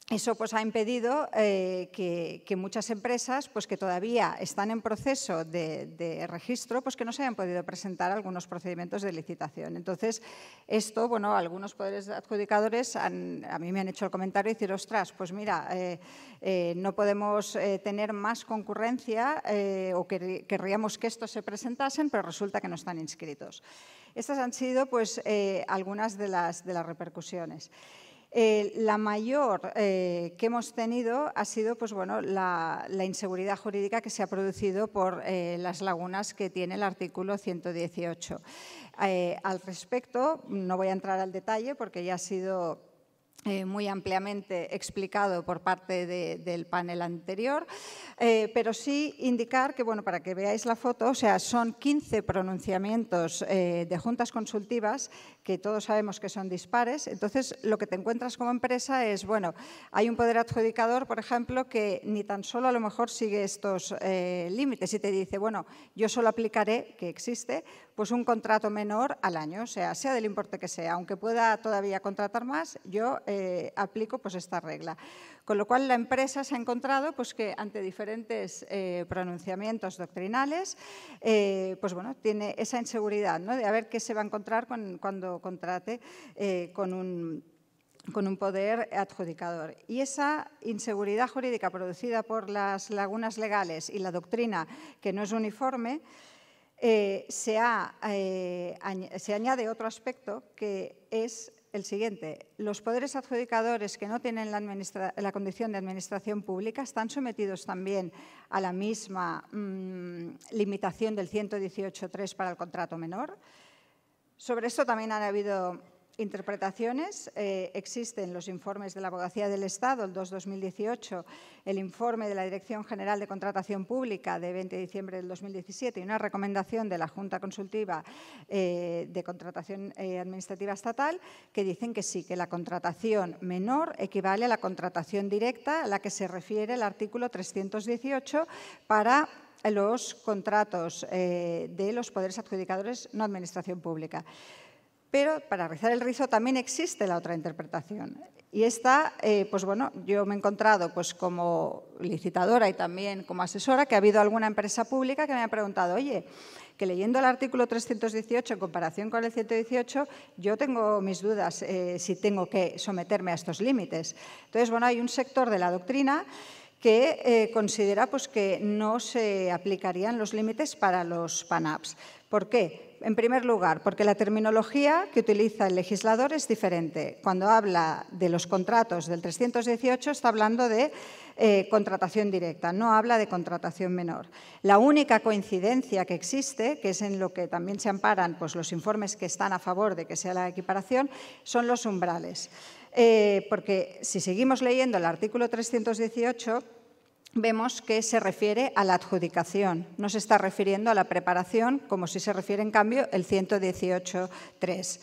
eso pues, ha impedido eh, que, muchas empresas pues, que todavía están en proceso de, registro pues, que no se hayan podido presentar algunos procedimientos de licitación. Entonces, esto, bueno, algunos poderes adjudicadores a mí me han hecho el comentario y decir, ostras, pues mira, eh, eh, no podemos tener más concurrencia o querríamos que estos se presentasen, pero resulta que no están inscritos. Estas han sido pues, algunas de las repercusiones. Eh, la mayor eh, que hemos tenido ha sido pues, bueno, la, inseguridad jurídica que se ha producido por eh, las lagunas que tiene el artículo 118. al respecto, no voy a entrar al detalle porque ya ha sido muy ampliamente explicado por parte del panel anterior, pero sí indicar que, bueno, para que veáis la foto, o sea, son 15 pronunciamientos de juntas consultivas que todos sabemos que son dispares, entonces lo que te encuentras como empresa es, bueno, hay un poder adjudicador, por ejemplo, que ni tan solo a lo mejor sigue estos eh, límites y te dice, bueno, yo solo aplicaré, que existe, pues un contrato menor al año, o sea, sea del importe que sea, aunque pueda todavía contratar más, yo eh, aplico pues esta regla. Con lo cual, la empresa se ha encontrado pues, que ante diferentes eh, pronunciamientos doctrinales, eh, pues, tiene esa inseguridad de a ver qué se va a encontrar cuando contrate eh, con un poder adjudicador. Y esa inseguridad jurídica producida por las lagunas legales y la doctrina que no es uniforme, se, añade otro aspecto que es el siguiente. Los poderes adjudicadores que no tienen la, condición de administración pública están sometidos también a la misma mm, limitación del 118.3 para el contrato menor. Sobre esto también han habido Interpretaciones. Eh, existen los informes de la Abogacía del Estado, el 2-2018, el informe de la Dirección General de Contratación Pública de 20 de diciembre del 2017 y una recomendación de la Junta Consultiva eh, de Contratación eh, Administrativa Estatal que dicen que sí, que la contratación menor equivale a la contratación directa a la que se refiere el artículo 318 para los contratos de los poderes adjudicadores no administración pública. Pero para rezar el rizo también existe la otra interpretación. Y esta, eh, pues bueno, yo me he encontrado pues, como licitadora y también como asesora que ha habido alguna empresa pública que me ha preguntado, oye, que leyendo el artículo 318 en comparación con el 118, yo tengo mis dudas eh, si tengo que someterme a estos límites. Entonces, bueno, hay un sector de la doctrina que eh, considera pues, que no se aplicarían los límites para los PANAPS. ¿Por qué? En primer lugar, porque la terminología que utiliza el legislador es diferente. Cuando habla de los contratos del 318 está hablando de eh, contratación directa, no habla de contratación menor. La única coincidencia que existe, que es en lo que también se amparan pues, los informes que están a favor de que sea la equiparación, son los umbrales. Eh, porque si seguimos leyendo el artículo 318, vemos que se refiere a la adjudicación, no se está refiriendo a la preparación, como si se refiere en cambio el 118.3.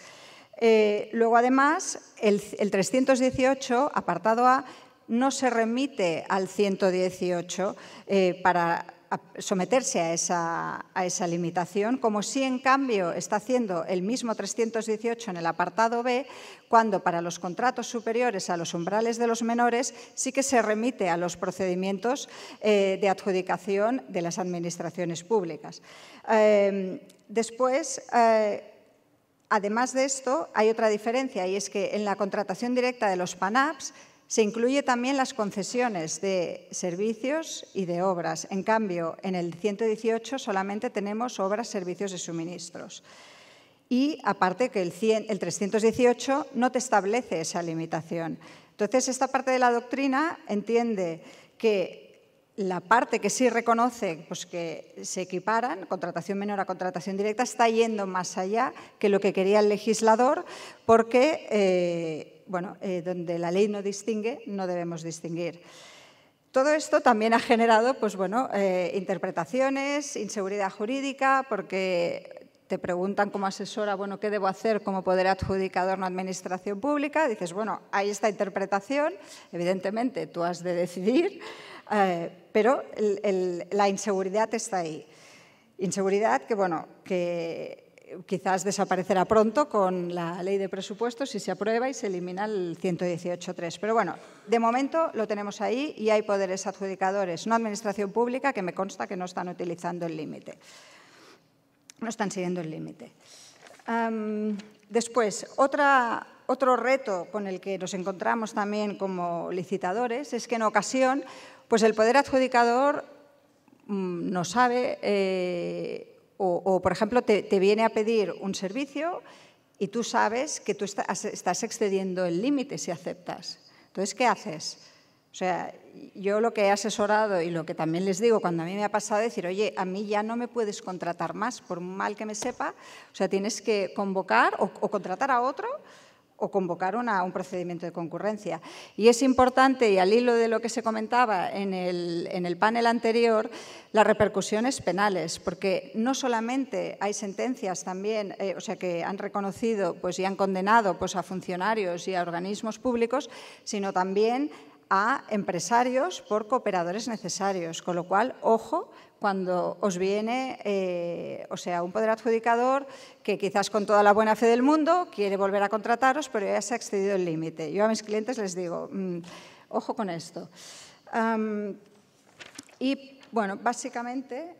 Eh, luego, además, el, 318, apartado A, no se remite al 118 eh, para someterse a esa, limitación, como si en cambio está haciendo el mismo 318 en el apartado B, cuando para los contratos superiores a los umbrales de los menores sí que se remite a los procedimientos eh, de adjudicación de las administraciones públicas. Em, después. Eh, además de esto, hay otra diferencia y es que en la contratación directa de los PANAPS se incluye también las concesiones de servicios y de obras. En cambio, en el 118 solamente tenemos obras, servicios y suministros. Y aparte que el, 100, 318 no te establece esa limitación. Entonces, esta parte de la doctrina entiende que la parte que sí reconoce pues que se equiparan, contratación menor a contratación directa, está yendo más allá que lo que quería el legislador porque eh, bueno, eh, donde la ley no distingue, no debemos distinguir. Todo esto también ha generado pues, bueno, eh, interpretaciones, inseguridad jurídica, porque te preguntan como asesora, bueno, ¿qué debo hacer como poder adjudicador en administración pública? Dices, bueno, hay esta interpretación, evidentemente tú has de decidir, eh, pero la inseguridad está ahí. Inseguridad que, bueno, que quizás desaparecerá pronto con la ley de presupuestos si se aprueba y se elimina el 118.3. Pero bueno, de momento lo tenemos ahí y hay poderes adjudicadores, Una administración pública, que me consta que no están utilizando el límite, no están siguiendo el límite. después, otro reto con el que nos encontramos también como licitadores es que en ocasión pues el poder adjudicador mm, no sabe... Eh, o, por ejemplo, te, viene a pedir un servicio y tú sabes que tú estás, excediendo el límite si aceptas. Entonces, ¿qué haces? O sea, yo lo que he asesorado y lo que también les digo cuando a mí me ha pasado es decir, oye, a mí ya no me puedes contratar más, por mal que me sepa, o sea, tienes que convocar o contratar a otro o convocaron a un procedimiento de concurrencia. Y es importante, y al hilo de lo que se comentaba en el, panel anterior, las repercusiones penales, porque no solamente hay sentencias también, eh, o sea, que han reconocido pues, y han condenado pues, a funcionarios y a organismos públicos, sino también a empresarios por cooperadores necesarios, con lo cual, ojo, cuando os viene, eh, o sea, un poder adjudicador que quizás con toda la buena fe del mundo quiere volver a contrataros, pero ya se ha excedido el límite. Yo a mis clientes les digo, mm, ojo con esto. y bueno, básicamente,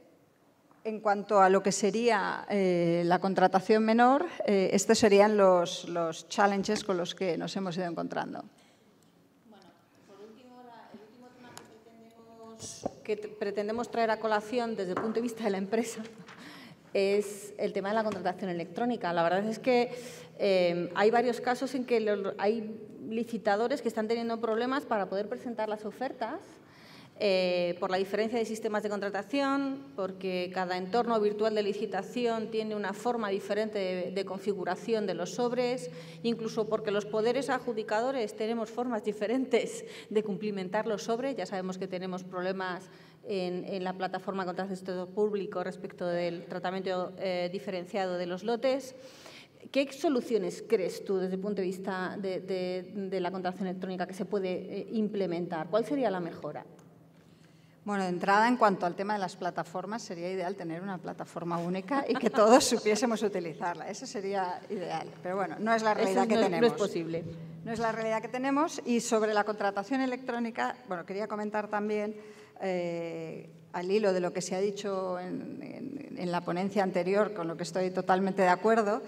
en cuanto a lo que sería eh, la contratación menor, eh, estos serían los challenges con los que nos hemos ido encontrando. que pretendemos traer a colación desde el punto de vista de la empresa es el tema de la contratación electrónica. La verdad es que em, hay varios casos en que hay licitadores que están teniendo problemas para poder presentar las ofertas eh, por la diferencia de sistemas de contratación, porque cada entorno virtual de licitación tiene una forma diferente de, configuración de los sobres, incluso porque los poderes adjudicadores tenemos formas diferentes de cumplimentar los sobres. Ya sabemos que tenemos problemas en, la plataforma contra estado público respecto del tratamiento eh, diferenciado de los lotes. ¿Qué soluciones crees tú desde el punto de vista de, la contratación electrónica que se puede eh, implementar? ¿Cuál sería la mejora? Bueno, de entrada, en cuanto al tema de las plataformas, sería ideal tener una plataforma única y que todos supiésemos utilizarla. Eso sería ideal. Pero bueno, no es la realidad que tenemos. No es posible. No es la realidad que tenemos. Y sobre la contratación electrónica, bueno, quería comentar también, eh, al hilo de lo que se ha dicho en la ponencia anterior, con lo que estoy totalmente de acuerdo,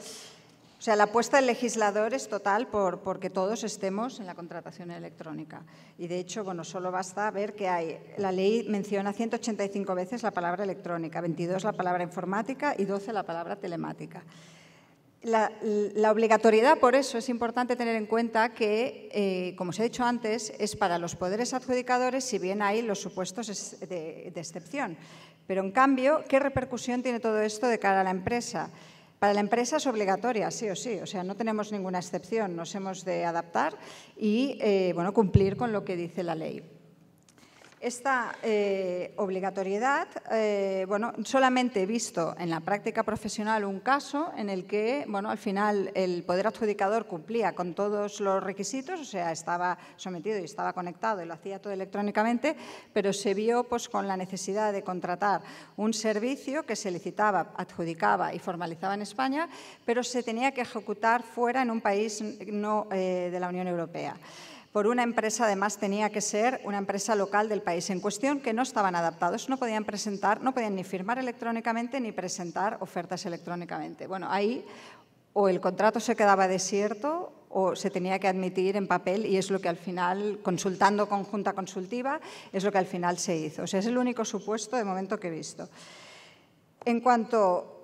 o sea, la apuesta del legislador es total porque todos estemos en la contratación electrónica. Y de hecho, bueno, solo basta ver que hay. La ley menciona 185 veces la palabra electrónica, 22 la palabra informática y 12 la palabra telemática. La, obligatoriedad, por eso, es importante tener en cuenta que, eh, como se ha dicho antes, es para los poderes adjudicadores, si bien hay los supuestos de excepción. Pero, en cambio, ¿qué repercusión tiene todo esto de cara a la empresa? Para la empresa es obligatoria, sí o sí, o sea, no tenemos ninguna excepción, nos hemos de adaptar y eh, bueno, cumplir con lo que dice la ley. Esta eh, obligatoriedad, eh, bueno, solamente he visto en la práctica profesional un caso en el que, bueno, al final el poder adjudicador cumplía con todos los requisitos, o sea, estaba sometido y estaba conectado y lo hacía todo electrónicamente, pero se vio pues con la necesidad de contratar un servicio que se licitaba, adjudicaba y formalizaba en España, pero se tenía que ejecutar fuera en un país no eh, de la Unión Europea por una empresa, además tenía que ser una empresa local del país en cuestión, que no estaban adaptados, no podían presentar, no podían ni firmar electrónicamente ni presentar ofertas electrónicamente. Bueno, ahí o el contrato se quedaba desierto o se tenía que admitir en papel y es lo que al final, consultando conjunta consultiva, es lo que al final se hizo. O sea, es el único supuesto de momento que he visto. En cuanto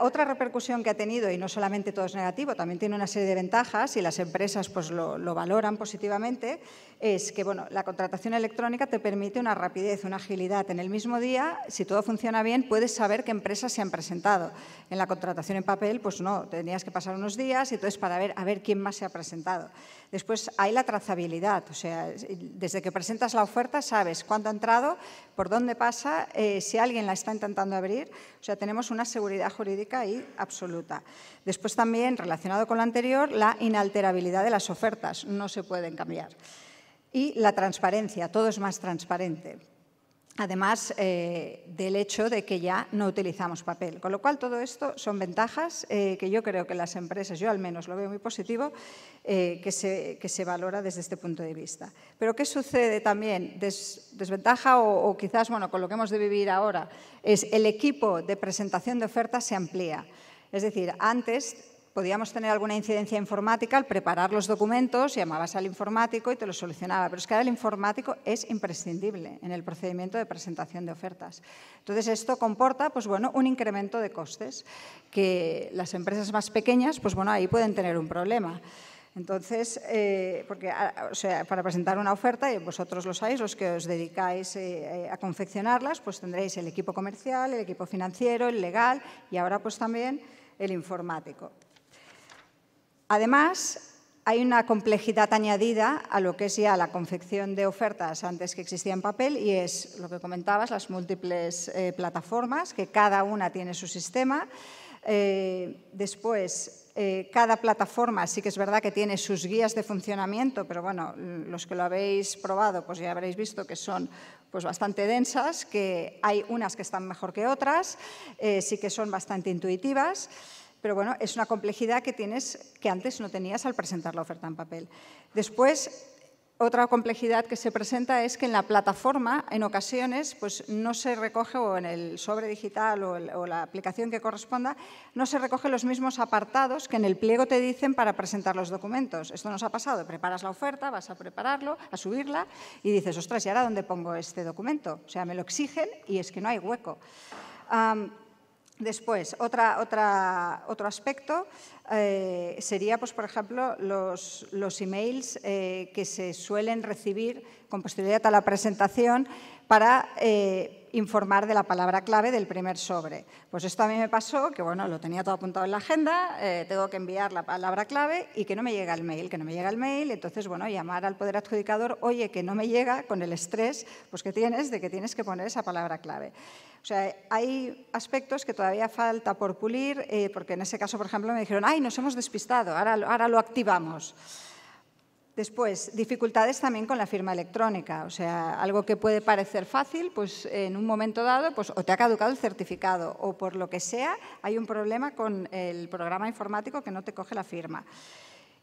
otra repercusión que ha tenido, y no solamente todo es negativo, también tiene una serie de ventajas y las empresas pues, lo, valoran positivamente, es que bueno, la contratación electrónica te permite una rapidez, una agilidad. En el mismo día, si todo funciona bien, puedes saber qué empresas se han presentado. En la contratación en papel, pues no, tenías que pasar unos días y entonces para ver a ver quién más se ha presentado. Después hay la trazabilidad, o sea, desde que presentas la oferta sabes cuándo ha entrado, por dónde pasa, eh, si alguien la está intentando abrir, o sea, tenemos una seguridad jurídica ahí absoluta. Después también, relacionado con lo anterior, la inalterabilidad de las ofertas, no se pueden cambiar. Y la transparencia, todo es más transparente además eh, del hecho de que ya no utilizamos papel. Con lo cual, todo esto son ventajas eh, que yo creo que las empresas, yo al menos lo veo muy positivo, eh, que, se, valora desde este punto de vista. Pero ¿qué sucede también? desventaja o, quizás, bueno, con lo que hemos de vivir ahora, es el equipo de presentación de ofertas se amplía. Es decir, antes podíamos tener alguna incidencia informática al preparar los documentos, llamabas al informático y te lo solucionaba, pero es que ahora el informático es imprescindible en el procedimiento de presentación de ofertas. Entonces esto comporta pues bueno, un incremento de costes que las empresas más pequeñas pues bueno, ahí pueden tener un problema. Entonces, eh, porque ah, para presentar una oferta, y vosotros lo sabéis, los que os dedicáis eh, eh, a confeccionarlas, pues tendréis el equipo comercial, el equipo financiero, el legal y ahora pues también el informático. Además, hay una complejidad añadida a lo que es ya la confección de ofertas antes que existía en papel y es lo que comentabas, las múltiples eh, plataformas, que cada una tiene su sistema. Eh, después, eh, cada plataforma sí que es verdad que tiene sus guías de funcionamiento, pero bueno, los que lo habéis probado, pues ya habréis visto que son pues, bastante densas, que hay unas que están mejor que otras, sí que son bastante intuitivas. Pero bueno, es una complejidad que tienes que antes no tenías al presentar la oferta en papel. Después, otra complejidad que se presenta es que en la plataforma, en ocasiones, pues no se recoge, o en el sobre digital o, la aplicación que corresponda, no se recoge los mismos apartados que en el pliego te dicen para presentar los documentos. Esto nos ha pasado, preparas la oferta, vas a prepararlo, a subirla, y dices, ostras, ¿y ahora dónde pongo este documento? O sea, me lo exigen y es que no hay hueco. Después, otra, otra, otro aspecto eh, sería, pues, por ejemplo, los, los emails eh, que se suelen recibir con posterioridad a la presentación para eh, informar de la palabra clave del primer sobre. Pues esto a mí me pasó, que bueno, lo tenía todo apuntado en la agenda, eh, tengo que enviar la palabra clave y que no me llega el mail, que no me llega el mail, entonces bueno, llamar al poder adjudicador, oye, que no me llega con el estrés pues, que tienes de que tienes que poner esa palabra clave. O sea, hay aspectos que todavía falta por pulir, eh, porque en ese caso, por ejemplo, me dijeron, ay, nos hemos despistado, ahora, ahora lo activamos. Después, dificultades también con la firma electrónica. O sea, algo que puede parecer fácil, pues en un momento dado, pues o te ha caducado el certificado o por lo que sea, hay un problema con el programa informático que no te coge la firma.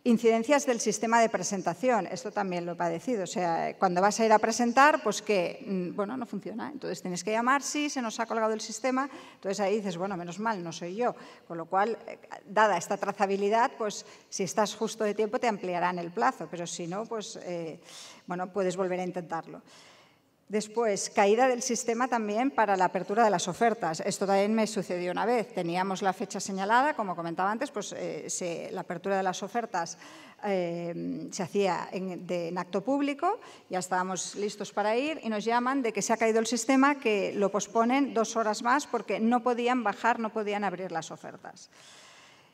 Incidencias del sistema de presentación, esto también lo he padecido. O sea, cuando vas a ir a presentar, pues que, mm, bueno, no funciona. Entonces tienes que llamar, si se nos ha colgado el sistema. Entonces ahí dices, bueno, menos mal, no soy yo. Con lo cual, eh, dada esta trazabilidad, pues si estás justo de tiempo te ampliarán el plazo, pero si no, pues, eh, bueno, puedes volver a intentarlo. Después, caída del sistema también para la apertura de las ofertas. Esto también me sucedió una vez. Teníamos la fecha señalada, como comentaba antes, pues eh, la apertura de las ofertas eh, se hacía en, acto público, ya estábamos listos para ir y nos llaman de que se ha caído el sistema, que lo posponen dos horas más porque no podían bajar, no podían abrir las ofertas.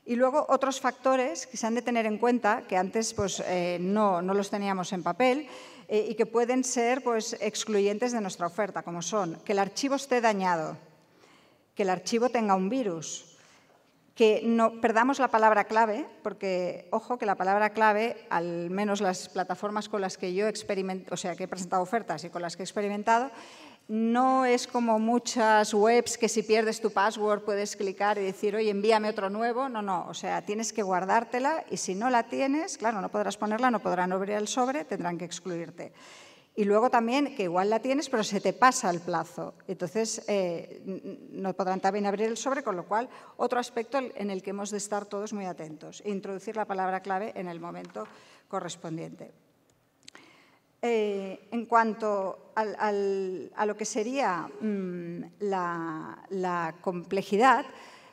Y luego otros factores que se han de tener en cuenta, que antes pues, eh, no, no los teníamos en papel, eh, y que pueden ser pues, excluyentes de nuestra oferta, como son que el archivo esté dañado, que el archivo tenga un virus, que no perdamos la palabra clave, porque ojo que la palabra clave, al menos las plataformas con las que yo o sea, que he presentado ofertas y con las que he experimentado, no es como muchas webs que si pierdes tu password puedes clicar y decir, oye, envíame otro nuevo. No, no, o sea, tienes que guardártela y si no la tienes, claro, no podrás ponerla, no podrán abrir el sobre, tendrán que excluirte. Y luego también que igual la tienes, pero se te pasa el plazo. Entonces, eh, no podrán también abrir el sobre, con lo cual, otro aspecto en el que hemos de estar todos muy atentos, introducir la palabra clave en el momento correspondiente. Eh, en cuanto a lo que sería mm, la, complejidad,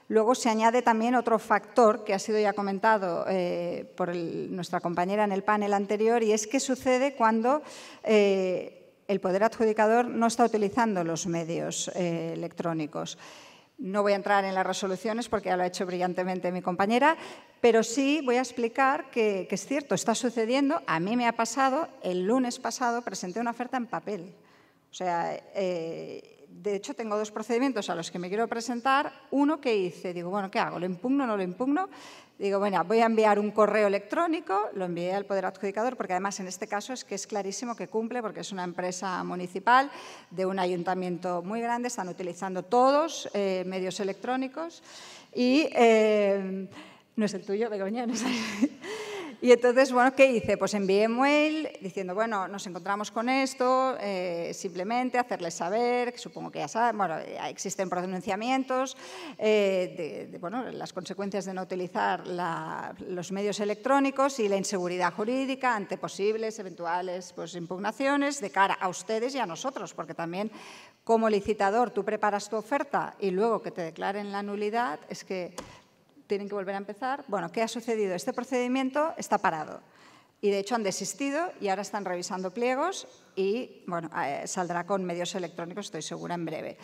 luego se añade también otro factor que ha sido ya comentado eh, por nuestra compañera en el panel anterior y es qué sucede cuando eh, el poder adjudicador no está utilizando los medios electrónicos. No voy a entrar en las resoluciones porque ya lo ha hecho brillantemente mi compañera, pero sí voy a explicar que, es cierto, está sucediendo. A mí me ha pasado, el lunes pasado presenté una oferta en papel. O sea, eh, de hecho tengo dos procedimientos a los que me quiero presentar. Uno que hice, digo, bueno, ¿qué hago? ¿Lo impugno o no lo impugno? Digo, bueno, voy a enviar un correo electrónico, lo envié al Poder Adjudicador, porque además en este caso es que es clarísimo que cumple, porque es una empresa municipal de un ayuntamiento muy grande, están utilizando todos eh, medios electrónicos y... Eh, no es el tuyo, Begoña, no es el... Y entonces, bueno, ¿qué hice? Pues envié mail diciendo, bueno, nos encontramos con esto, eh, simplemente hacerles saber, que supongo que ya saben, bueno, existen pronunciamientos, eh, de, bueno, las consecuencias de no utilizar los medios electrónicos y la inseguridad jurídica ante posibles, eventuales pues, impugnaciones de cara a ustedes y a nosotros, porque también como licitador tú preparas tu oferta y luego que te declaren la nulidad, es que tienen que volver a empezar. Bueno, ¿qué ha sucedido? Este procedimiento está parado. Y de hecho han desistido y ahora están revisando pliegos y bueno, eh, saldrá con medios electrónicos, estoy segura, en breve.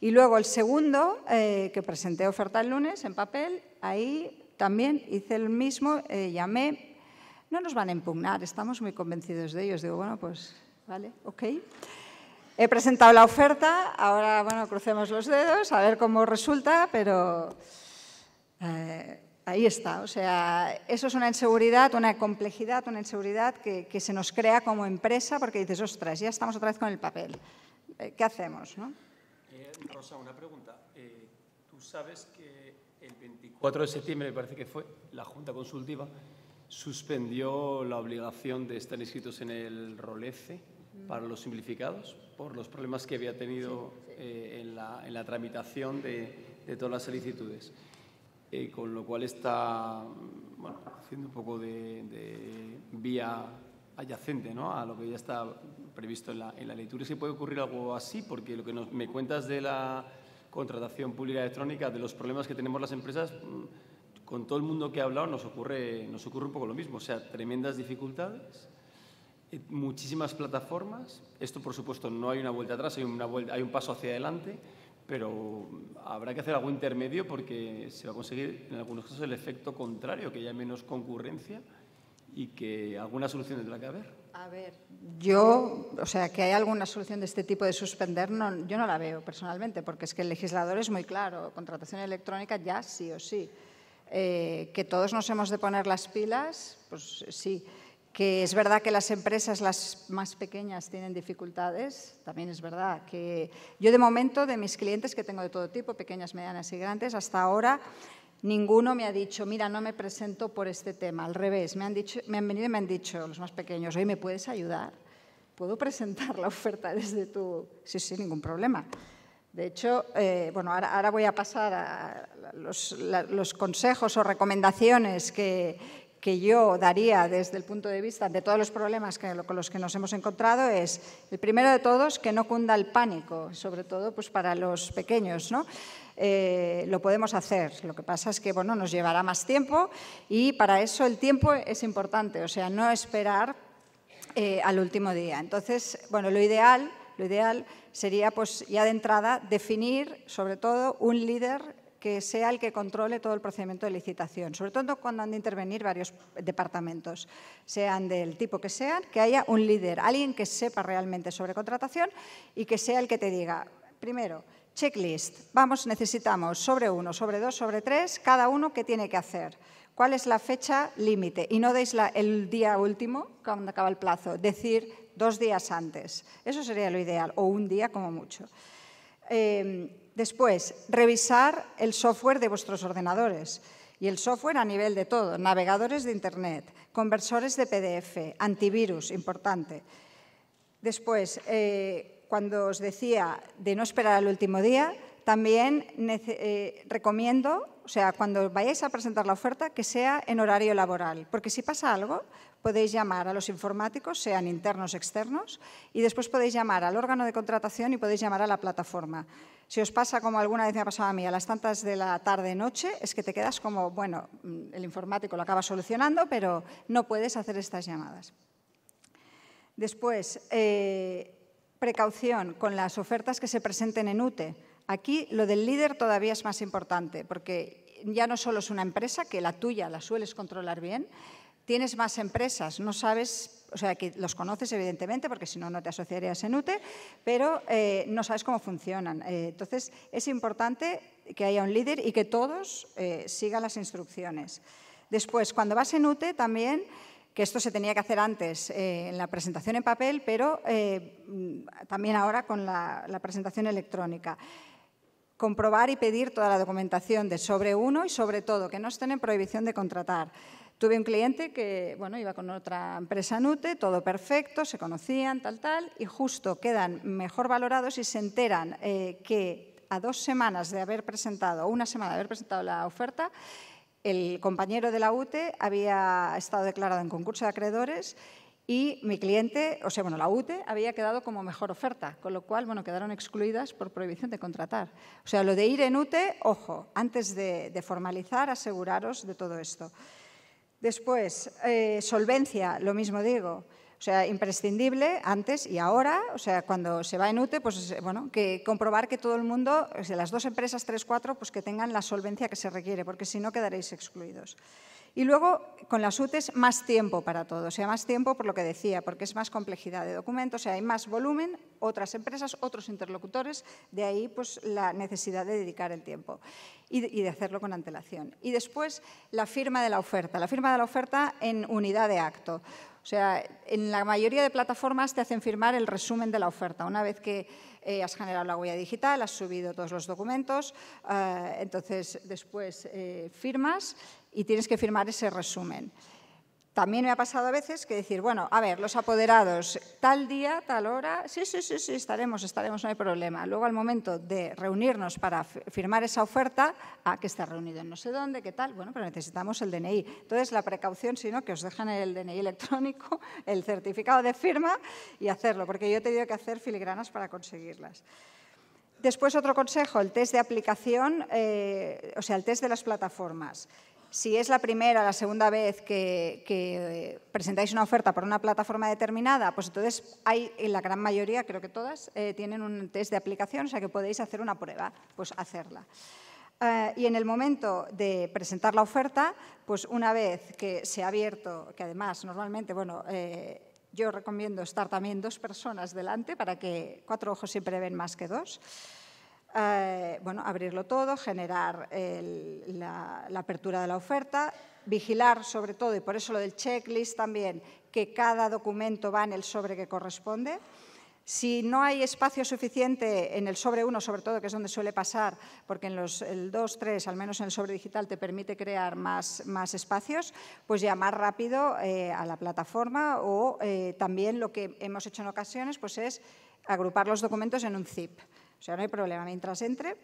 Y luego el segundo, eh, que presenté oferta el lunes en papel, ahí también hice el mismo, eh, llamé, no nos van a impugnar, estamos muy convencidos de ellos. Digo, bueno, pues vale, ok. He presentado la oferta, ahora bueno, crucemos los dedos, a ver cómo resulta, pero eh, ahí está, o sea, eso es una inseguridad, una complejidad, una inseguridad que, se nos crea como empresa porque dices, ostras, ya estamos otra vez con el papel, eh, ¿qué hacemos? Eh, Rosa, una pregunta. Tú sabes que el 24 de septiembre, me parece que fue, la Junta Consultiva suspendió la obligación de estar inscritos en el ROLECE para los simplificados por los problemas que había tenido en, la, tramitación de todas las solicitudes. Eh, con lo cual está haciendo un poco de, vía adyacente ¿no? a lo que ya está previsto en la, en la ley. puede ocurrir algo así? Porque lo que me cuentas de la contratación pública electrónica, de los problemas que tenemos las empresas, mm, con todo el mundo que ha hablado nos ocurre, nos ocurre un poco lo mismo, o sea, tremendas dificultades eh, muchísimas plataformas. Esto, por supuesto, no hay una vuelta atrás, hay, una hay un paso hacia adelante pero habrá que hacer algo intermedio porque se va a conseguir en algunos casos el efecto contrario, que haya menos concurrencia y que alguna solución tendrá que haber. A ver, yo, o sea, que hay alguna solución de este tipo de suspender, yo no la veo personalmente, porque es que el legislador es muy claro, contratación electrónica ya sí o sí. Eh, que todos nos hemos de poner las pilas, pues sí que es verdad que las empresas las más pequeñas tienen dificultades, también es verdad que yo de momento de mis clientes que tengo de todo tipo, pequeñas, medianas y grandes, hasta ahora ninguno me ha dicho, mira, no me presento por este tema, al revés, me han, dicho, me han venido y me han dicho los más pequeños, oye, ¿me puedes ayudar? ¿Puedo presentar la oferta desde tu...? Sí, sí, ningún problema. De hecho, eh, bueno, ahora, voy a pasar a los consejos o recomendaciones que, que yo daría desde el punto de vista de todos los problemas que, con los que nos hemos encontrado es, el primero de todos, que no cunda el pánico, sobre todo pues, para los pequeños. ¿no? Eh, lo podemos hacer. Lo que pasa es que bueno, nos llevará más tiempo y para eso el tiempo es importante, o sea, no esperar eh, al último día. Entonces, bueno, lo ideal, lo ideal sería pues, ya de entrada definir sobre todo un líder que sea el que controle todo el procedimiento de licitación, sobre todo cuando han de intervenir varios departamentos, sean del tipo que sean, que haya un líder, alguien que sepa realmente sobre contratación y que sea el que te diga, primero, checklist, vamos, necesitamos sobre uno, sobre dos, sobre tres, cada uno qué tiene que hacer. ¿Cuál es la fecha límite? Y no deis el día último, cuando acaba el plazo, decir dos días antes. Eso sería lo ideal, o un día como mucho. Eh, Después, revisar el software de vuestros ordenadores y el software a nivel de todo, navegadores de Internet, conversores de PDF, antivirus, importante. Después, eh, cuando os decía de no esperar al último día, también eh, recomiendo, o sea, cuando vayáis a presentar la oferta, que sea en horario laboral, porque si pasa algo, podéis llamar a los informáticos, sean internos o externos, y después podéis llamar al órgano de contratación y podéis llamar a la plataforma. Si os pasa como alguna vez me ha pasado a mí, a las tantas de la tarde-noche, es que te quedas como, bueno, mm, el informático lo acaba solucionando, pero no puedes hacer estas llamadas. Después, eh, precaución con las ofertas que se presenten en UTE. Aquí lo del líder todavía es más importante, porque ya no solo es una empresa, que la tuya la sueles controlar bien, tienes más empresas, no sabes o sea, que los conoces evidentemente, porque si no, no te asociarías en UTE, pero eh, no sabes cómo funcionan. Eh, entonces, es importante que haya un líder y que todos eh, sigan las instrucciones. Después, cuando vas en UTE también que esto se tenía que hacer antes en la presentación en papel, pero mm, también ahora con la, la, presentación electrónica. Comprobar y pedir toda la documentación de sobre uno y sobre todo que no estén en prohibición de contratar. Tuve un cliente que, bueno, iba con otra empresa Nute, todo perfecto, se conocían, tal, tal, y justo quedan mejor valorados y se enteran eh, que a dos semanas de haber presentado, o una semana de haber presentado la oferta, el compañero de la UTE había estado declarado en concurso de acreedores y mi cliente, o sea, bueno, la UTE había quedado como mejor oferta, con lo cual, bueno, quedaron excluidas por prohibición de contratar. O sea, lo de ir en UTE, ojo, antes de formalizar, aseguraros de todo esto. Después, eh, solvencia, lo mismo digo. O sea, imprescindible antes y ahora, o sea, cuando se va en UTE, pues bueno, que comprobar que todo el mundo, las dos empresas, tres, cuatro, pues que tengan la solvencia que se requiere, porque si no quedaréis excluidos. Y luego, con las UTES, más tiempo para todo. O sea, más tiempo por lo que decía, porque es más complejidad de documentos, o sea, hay más volumen, otras empresas, otros interlocutores, de ahí pues, la necesidad de dedicar el tiempo y de, hacerlo con antelación. Y después, la firma de la oferta. La firma de la oferta en unidad de acto. O sea, en la mayoría de plataformas te hacen firmar el resumen de la oferta. Una vez que eh, has generado la huella digital, has subido todos los documentos, eh, entonces después eh, firmas y tienes que firmar ese resumen. También me ha pasado a veces que decir, bueno, a ver, los apoderados, tal día, tal hora, sí, sí, sí, sí, estaremos, estaremos, no hay problema. Luego al momento de reunirnos para firmar esa oferta, ¿a ah, que está reunido en no sé dónde, qué tal, bueno, pero necesitamos el DNI. Entonces la precaución, sino que os dejan el DNI electrónico, el certificado de firma y hacerlo, porque yo he tenido que hacer filigranas para conseguirlas. Después otro consejo, el test de aplicación, eh, o sea, el test de las plataformas si es la primera, o la segunda vez que, presentáis una oferta por una plataforma determinada, pues entonces hay, en la gran mayoría, creo que todas, eh, tienen un test de aplicación, o sea que podéis hacer una prueba, pues hacerla. Eh, y en el momento de presentar la oferta, pues una vez que se ha abierto, que además normalmente, bueno, eh, yo recomiendo estar también dos personas delante para que cuatro ojos siempre ven más que dos. Eh, bueno, abrirlo todo, generar la, apertura de la oferta, vigilar sobre todo, y por eso lo del checklist también, que cada documento va en el sobre que corresponde. Si no hay espacio suficiente en el sobre 1, sobre todo, que es donde suele pasar, porque en los, el 2, 3, al menos en el sobre digital, te permite crear más, espacios, pues llamar rápido eh, a la plataforma o eh, también lo que hemos hecho en ocasiones pues es agrupar los documentos en un zip. O sea, no hay problema. Mientras entre,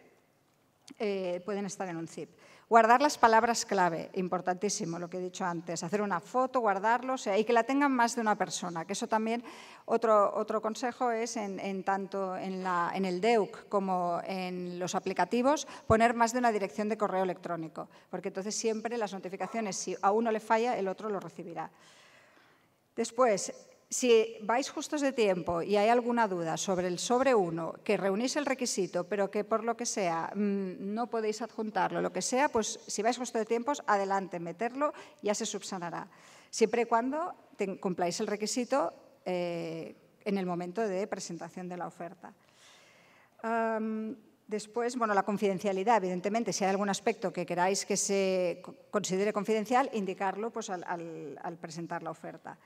eh, pueden estar en un zip. Guardar las palabras clave, importantísimo lo que he dicho antes, hacer una foto, guardarlo, o eh, sea, y que la tengan más de una persona, que eso también, otro, otro consejo es en, tanto en, en, el DEUC como en los aplicativos, poner más de una dirección de correo electrónico, porque entonces siempre las notificaciones, si a uno le falla, el otro lo recibirá. Después, si vais justos de tiempo y hay alguna duda sobre el sobre uno que reunís el requisito, pero que por lo que sea mm, no podéis adjuntarlo, lo que sea, pues si vais justo de tiempo, adelante, meterlo, ya se subsanará. Siempre y cuando cumpláis el requisito eh, en el momento de presentación de la oferta. Después, bueno, la confidencialidad, evidentemente, si hay algún aspecto que queráis que se considere confidencial, indicarlo pues, al presentar la oferta.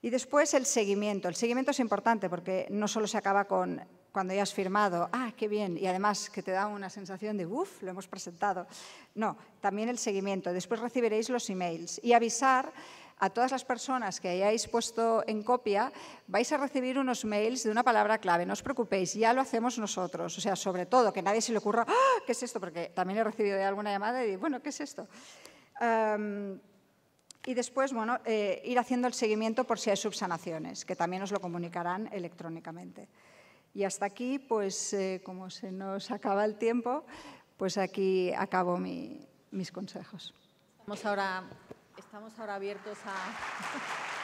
Y después el seguimiento. El seguimiento es importante porque no solo se acaba con cuando ya has firmado, ah, qué bien, y además que te da una sensación de, uff, lo hemos presentado. No, también el seguimiento. Después recibiréis los emails y avisar a todas las personas que hayáis puesto en copia, vais a recibir unos mails de una palabra clave. No os preocupéis, ya lo hacemos nosotros. O sea, sobre todo, que nadie se le ocurra, ¡Ah! ¿qué es esto? Porque también he recibido alguna llamada y digo, bueno, ¿qué es esto? Em, y después bueno, eh, ir haciendo el seguimiento por si hay subsanaciones, que también nos lo comunicarán electrónicamente. Y hasta aquí, pues eh, como se nos acaba el tiempo, pues aquí acabo mis consejos. Estamos ahora, estamos ahora abiertos a...